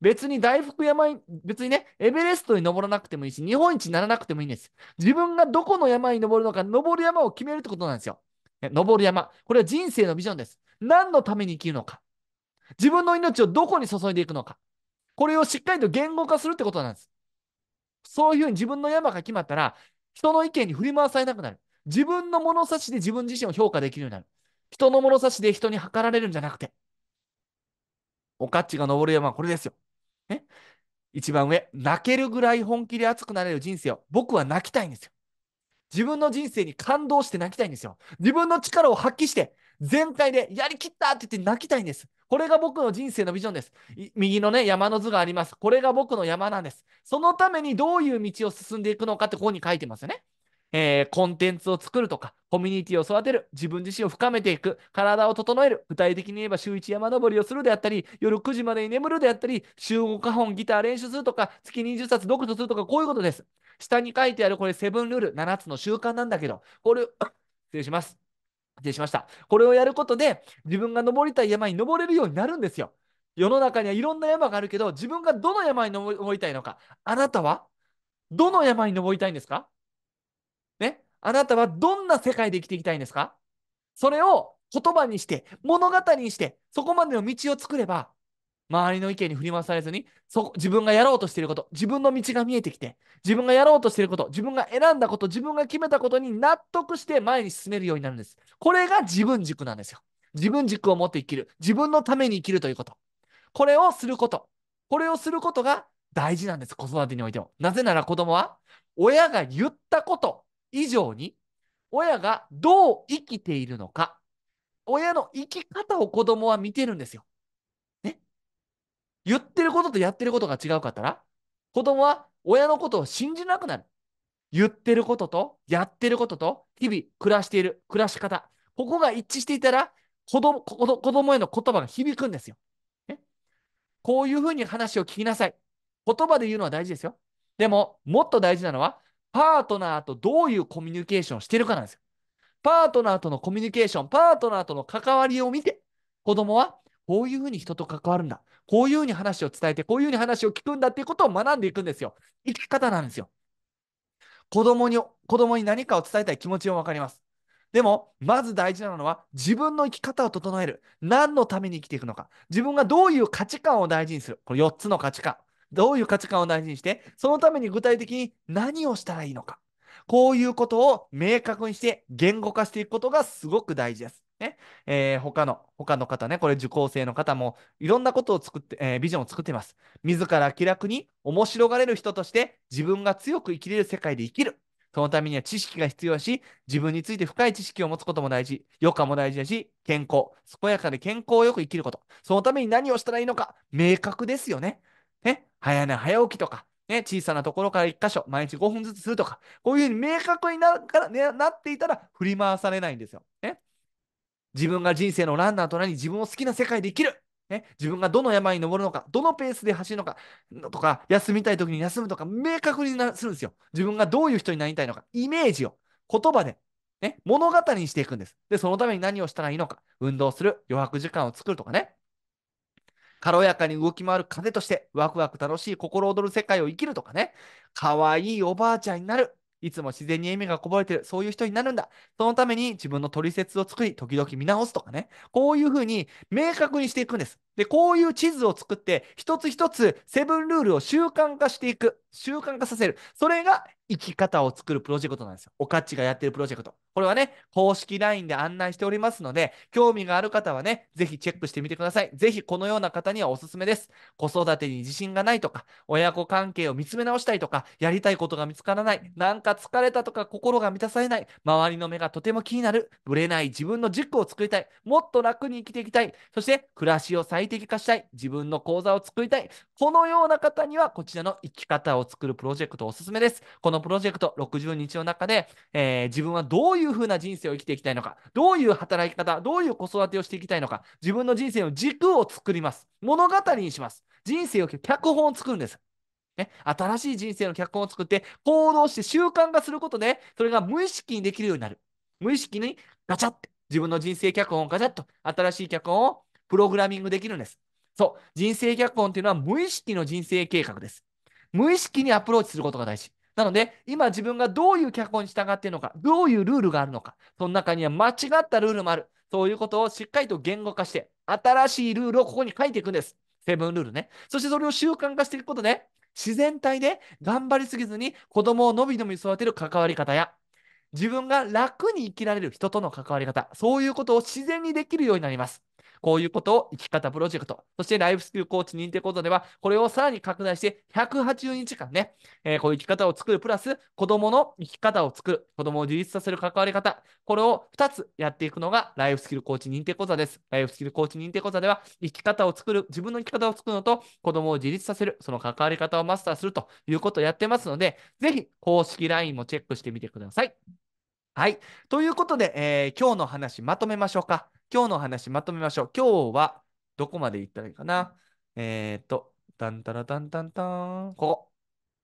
別に大福山に、別にね、エベレストに登らなくてもいいし、日本一にならなくてもいいんです。自分がどこの山に登るのか、登る山を決めるってことなんですよ。登る山。これは人生のビジョンです。何のために生きるのか。自分の命をどこに注いでいくのか。これをしっかりと言語化するってことなんです。そういうふうに自分の山が決まったら、人の意見に振り回されなくなる。自分の物差しで自分自身を評価できるようになる。人の物差しで人に測られるんじゃなくて。おかっちが登る山はこれですよ。ね、一番上、泣けるぐらい本気で熱くなれる人生を、僕は泣きたいんですよ。自分の人生に感動して泣きたいんですよ。自分の力を発揮して、全開でやりきったって言って泣きたいんです。これが僕の人生のビジョンです。右のね、山の図があります。これが僕の山なんです。そのためにどういう道を進んでいくのかってここに書いてますよね。えー、コンテンツを作るとか、コミュニティを育てる、自分自身を深めていく、体を整える、具体的に言えば週1山登りをするであったり、夜9時までに眠るであったり、週5家本ギター練習するとか、月20冊読書するとか、こういうことです。下に書いてあるこれセブンルール、7つの習慣なんだけど、これ、(coughs) 失礼します。失礼しました。これをやることで、自分が登りたい山に登れるようになるんですよ。世の中にはいろんな山があるけど、自分がどの山に登りたいのか、あなたはどの山に登りたいんですかあなたはどんな世界で生きていきたいんですかそれを言葉にして、物語にして、そこまでの道を作れば、周りの意見に振り回されずに、そ自分がやろうとしていること、自分の道が見えてきて、自分がやろうとしていること、自分が選んだこと、自分が決めたことに納得して前に進めるようになるんです。これが自分軸なんですよ。自分軸を持って生きる。自分のために生きるということ。これをすること。これをすることが大事なんです。子育てにおいても。なぜなら子供は、親が言ったこと以上に、親がどう生きているのか、親の生き方を子供は見てるんですよ。ね。言ってることとやってることが違うかったら、子供は親のことを信じなくなる。言ってることとやってることと日々暮らしている暮らし方。ここが一致していたら子供、子供への言葉が響くんですよ。ね、こういうふうに話を聞きなさい。言葉で言うのは大事ですよ。でも、もっと大事なのは、パートナーとどういうコミュニケーションをしてるかなんですよ。パートナーとのコミュニケーション、パートナーとの関わりを見て、子供はこういうふうに人と関わるんだ。こういうふうに話を伝えて、こういうふうに話を聞くんだっていうことを学んでいくんですよ。生き方なんですよ。子供に、子供に何かを伝えたい気持ちもわかります。でも、まず大事なのは自分の生き方を整える。何のために生きていくのか。自分がどういう価値観を大事にする。これ4つの価値観。どういう価値観を大事にして、そのために具体的に何をしたらいいのか。こういうことを明確にして言語化していくことがすごく大事です。ねえー、他の、他の方ね、これ受講生の方もいろんなことを作って、えー、ビジョンを作っています。自ら気楽に面白がれる人として自分が強く生きれる世界で生きる。そのためには知識が必要だし、自分について深い知識を持つことも大事、余暇も大事だし、健康、健やかで健康をよく生きること。そのために何をしたらいいのか、明確ですよね。ね、早寝早起きとか、ね、小さなところから1箇所、毎日5分ずつするとか、こういうふうに明確になから、なっていたら振り回されないんですよ。ね、自分が人生のランナーとなり、自分を好きな世界で生きる。ね、自分がどの山に登るのか、どのペースで走るのかとか、休みたい時に休むとか、明確にするんですよ。自分がどういう人になりたいのか、イメージを言葉で、ね、物語にしていくんです。で、そのために何をしたらいいのか、運動する、余白時間を作るとかね、軽やかに動き回る風として、ワクワク楽しい心躍る世界を生きるとかね、可愛いおばあちゃんになる。いつも自然に笑みがこぼれてる、そういう人になるんだ。そのために自分の取説を作り、時々見直すとかね。こういうふうに明確にしていくんです。で、こういう地図を作って、一つ一つセブンルールを習慣化していく。習慣化させる。それが生き方を作るプロジェクトなんですよ。おかっちがやってるプロジェクト。これはね、公式 LINE で案内しておりますので、興味がある方はね、ぜひチェックしてみてください。ぜひこのような方にはおすすめです。子育てに自信がないとか、親子関係を見つめ直したいとか、やりたいことが見つからない、なんか疲れたとか心が満たされない、周りの目がとても気になる、ぶれない自分の軸を作りたい、もっと楽に生きていきたい、そして暮らしを最適化したい、自分の講座を作りたい、このような方にはこちらの生き方を作るプロジェクトおすすめです。このプロジェクト60日の中で、えー、自分はどうういうふうな人生を生きていきたいのか、どういう働き方、どういう子育てをしていきたいのか、自分の人生の軸を作ります。物語にします。人生を脚本を作るんです。ね、新しい人生の脚本を作って、行動して習慣化することで、それが無意識にできるようになる。無意識にガチャって、自分の人生脚本をガチャッと、新しい脚本をプログラミングできるんです。そう、人生脚本っていうのは無意識の人生計画です。無意識にアプローチすることが大事。なので、今自分がどういう脚本に従っているのか、どういうルールがあるのか、その中には間違ったルールもある。そういうことをしっかりと言語化して、新しいルールをここに書いていくんです。セブンルールね。そしてそれを習慣化していくことで、自然体で頑張りすぎずに子供をのびのび育てる関わり方や、自分が楽に生きられる人との関わり方、そういうことを自然にできるようになります。こういうことを生き方プロジェクト、そしてライフスキルコーチ認定講座では、これをさらに拡大して180日間ね、えー、こういう生き方を作る、プラス子供の生き方を作る、子供を自立させる関わり方、これを2つやっていくのがライフスキルコーチ認定講座です。ライフスキルコーチ認定講座では、生き方を作る、自分の生き方を作るのと、子供を自立させる、その関わり方をマスターするということをやってますので、ぜひ公式 LINE もチェックしてみてください。はい。ということで、えー、今日の話まとめましょうか。今日の話まとめましょう。今日はどこまで行ったらいいかな。えっ、ー、と、タンタラタンタンタン、ここ。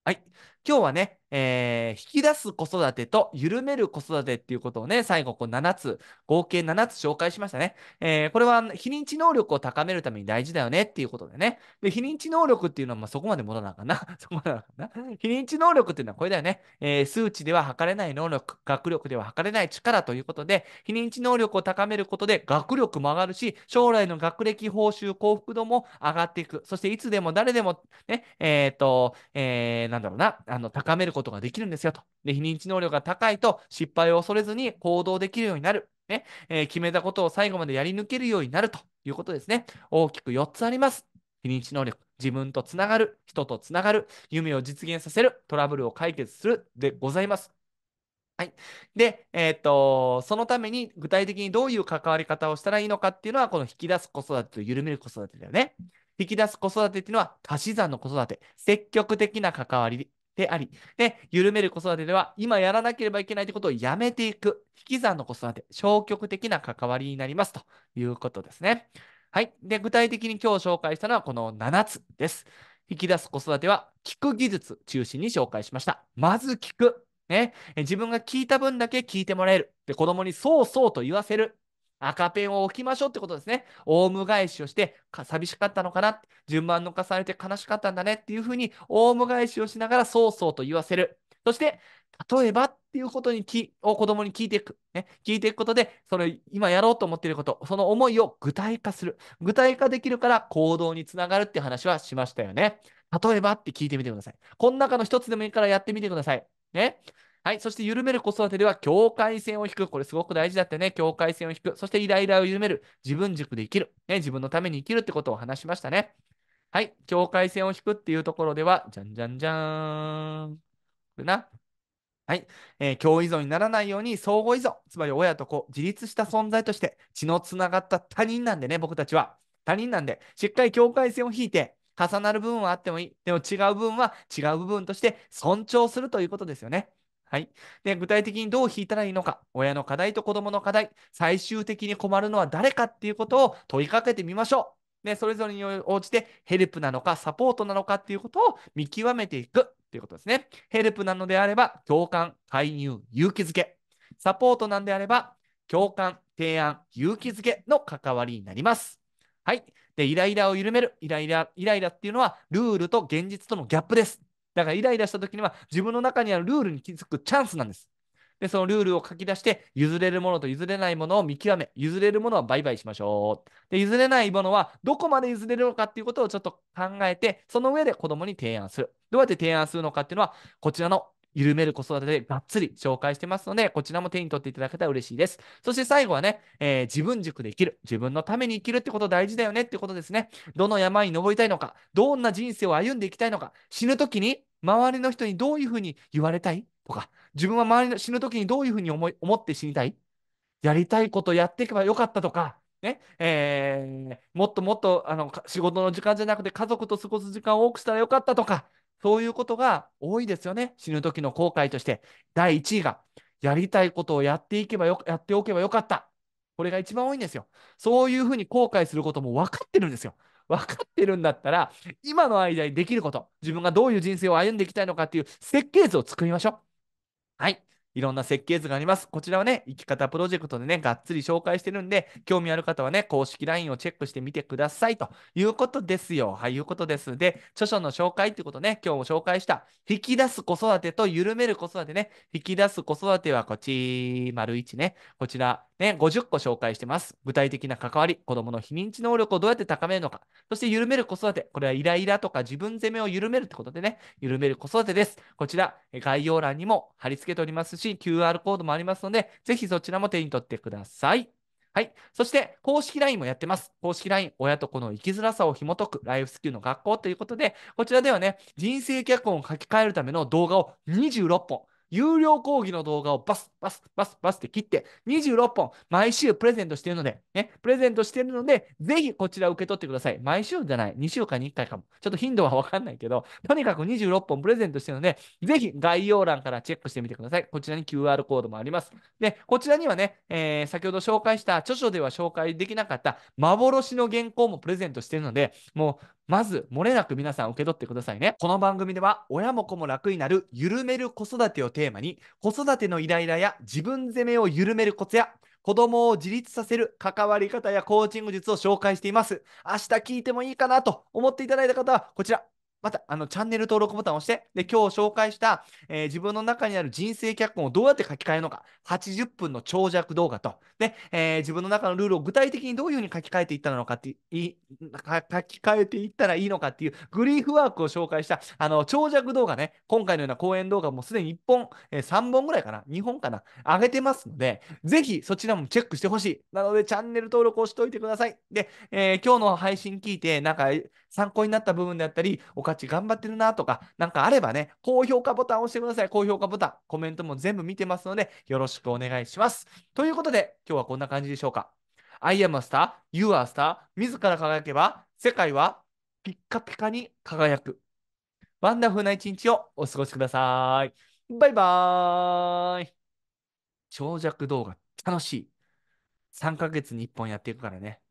はい。今日はね、えー、引き出す子育てと緩める子育てっていうことをね、最後こう7つ、合計7つ紹介しましたね。えー、これは非認知能力を高めるために大事だよねっていうことでね。で、非認知能力っていうのはまそこまで戻らなかな。そこまでなか (laughs) な。非認知能力っていうのはこれだよね。えー、数値では測れない能力、学力では測れない力ということで、非認知能力を高めることで学力も上がるし、将来の学歴、報酬、幸福度も上がっていく。そしていつでも誰でもね、えっ、と、えなんだろうな、あの高めることができるんですよと。で、非認知能力が高いと失敗を恐れずに行動できるようになる。ねえー、決めたことを最後までやり抜けるようになるということですね。大きく4つあります。非認知能力、自分とつながる、人とつながる、夢を実現させる、トラブルを解決するでございます。はい。で、えっ、と、そのために具体的にどういう関わり方をしたらいいのかっていうのは、この引き出す子育てと緩める子育てだよね。引き出す子育てっていうのは足し算の子育て、積極的な関わりであり、で、緩める子育てでは、今やらなければいけないということをやめていく、引き算の子育て、消極的な関わりになりますということですね。はい。で、具体的に今日紹介したのはこの7つです。引き出す子育ては、聞く技術中心に紹介しました。まず聞く。ね、自分が聞いた分だけ聞いてもらえる。で、子供にそうそうと言わせる。赤ペンを置きましょうってことですね。オウム返しをして寂しかったのかな、順番の重されて悲しかったんだねっていうふうにオウム返しをしながらそうそうと言わせる。そして、例えばっていうことにきを子供に聞いていく、ね。聞いていくことで、そ今やろうと思っていること、その思いを具体化する。具体化できるから行動につながるって話はしましたよね。例えばって聞いてみてください。この中の一つでもいいからやってみてください。ね。はい。そして、緩める子育てでは、境界線を引く。これすごく大事だってね。境界線を引く。そして、イライラを緩める。自分軸で生きる。ね、自分のために生きるってことを話しましたね。はい。境界線を引くっていうところでは、じゃんじゃんじゃーん。これな。はい。えー、共依存にならないように、相互依存。つまり、親と子、自立した存在として、血のつながった他人なんでね、僕たちは。他人なんで、しっかり境界線を引いて、重なる部分はあってもいい。でも違う部分は違う部分として尊重するということですよね。はい。で、具体的にどう引いたらいいのか、親の課題と子供の課題、最終的に困るのは誰かっていうことを問いかけてみましょう。で、それぞれに応じてヘルプなのかサポートなのかっていうことを見極めていくということですね。ヘルプなのであれば、共感、介入、勇気づけ。サポートなんであれば、共感、提案、勇気づけの関わりになります。はい。で、イライラを緩める。イライラ、イライラっていうのは、ルールと現実とのギャップです。だからイライラした時には自分の中にあるルールに気づくチャンスなんです。で、そのルールを書き出して、譲れるものと譲れないものを見極め、譲れるものは売買しましょう。で、譲れないものはどこまで譲れるのかっていうことをちょっと考えて、その上で子供に提案する。どうやって提案するのかっていうのは、こちらの緩める子育てでがっつり紹介してますので、こちらも手に取っていただけたら嬉しいです。そして最後はね、えー、自分塾で生きる。自分のために生きるってこと大事だよねってことですね。どの山に登りたいのか、どんな人生を歩んでいきたいのか、死ぬ時に周りの人にどういうふうに言われたいとか、自分は周りの死ぬ時にどういうふうに思い思って死にたいやりたいことやっていけばよかったとか、ねえー、もっともっとあの仕事の時間じゃなくて家族と過ごす時間を多くしたらよかったとか、そういうことが多いですよね。死ぬ時の後悔として。第1位が、やりたいことをやっていけばよ、やっておけばよかった。これが一番多いんですよ。そういうふうに後悔することも分かってるんですよ。分かってるんだったら、今の間にできること、自分がどういう人生を歩んでいきたいのかっていう設計図を作りましょう。はい。いろんな設計図があります。こちらはね、生き方プロジェクトでね、がっつり紹介してるんで、興味ある方はね、公式 LINE をチェックしてみてくださいということですよ。はい、いうことです。で、著書の紹介ってことね、今日紹介した、引き出す子育てと緩める子育てね、引き出す子育てはこっち、丸1ね、こちら、ね、50個紹介してます。具体的な関わり、子供の非認知能力をどうやって高めるのか、そして緩める子育て、これはイライラとか自分責めを緩めるってことでね、緩める子育てです。こちら、概要欄にも貼り付けておりますし、QR コードもありますので、ぜひそちらも手に取ってください。はい。そして、公式 LINE もやってます。公式 LINE、親と子の生きづらさを紐解くライフスキルの学校ということで、こちらではね、人生脚本を書き換えるための動画を26本、有料講義の動画をバス、バス、バス、バスって切って、26本、毎週プレゼントしてるので、ね、プレゼントしてるので、ぜひこちら受け取ってください。毎週じゃない、2週間に1回かも。ちょっと頻度はわかんないけど、とにかく26本プレゼントしてるので、ぜひ概要欄からチェックしてみてください。こちらに QR コードもあります。で、こちらにはね、えー、先ほど紹介した著書では紹介できなかった幻の原稿もプレゼントしてるので、もうまず、漏れなく皆さん受け取ってくださいね。この番組では、親も子も楽になる、緩める子育てをテーマに、子育てのイライラや自分責めを緩めるコツや、子供を自立させる関わり方やコーチング術を紹介しています。明日聞いてもいいかなと思っていただいた方は、こちら、また、あの、チャンネル登録ボタンを押して、で、今日紹介した、えー、自分の中にある人生脚本をどうやって書き換えるのか、80分の長尺動画と、で、えー、自分の中のルールを具体的にどういうふうに書き換えていったのかってい、書き換えていったらいいのかっていう、グリーフワークを紹介した、あの、長尺動画ね、今回のような講演動画もすでに1本、えー、3本ぐらいかな、2本かな、上げてますので、ぜひそちらもチェックしてほしい。なので、チャンネル登録をしておいてください。で、えー、今日の配信聞いて、なんか、参考になった部分であったり、おち頑張ってるなとか、なんかあればね、高評価ボタンを押してください。高評価ボタン、コメントも全部見てますので、よろしくお願いします。ということで、今日はこんな感じでしょうか。I am a star, you are a star, 自ら輝けば、世界はピッカピカに輝く。ワンダフルな一日をお過ごしください。バイバーイ長尺動画楽しい。3ヶ月に1本やっていくからね。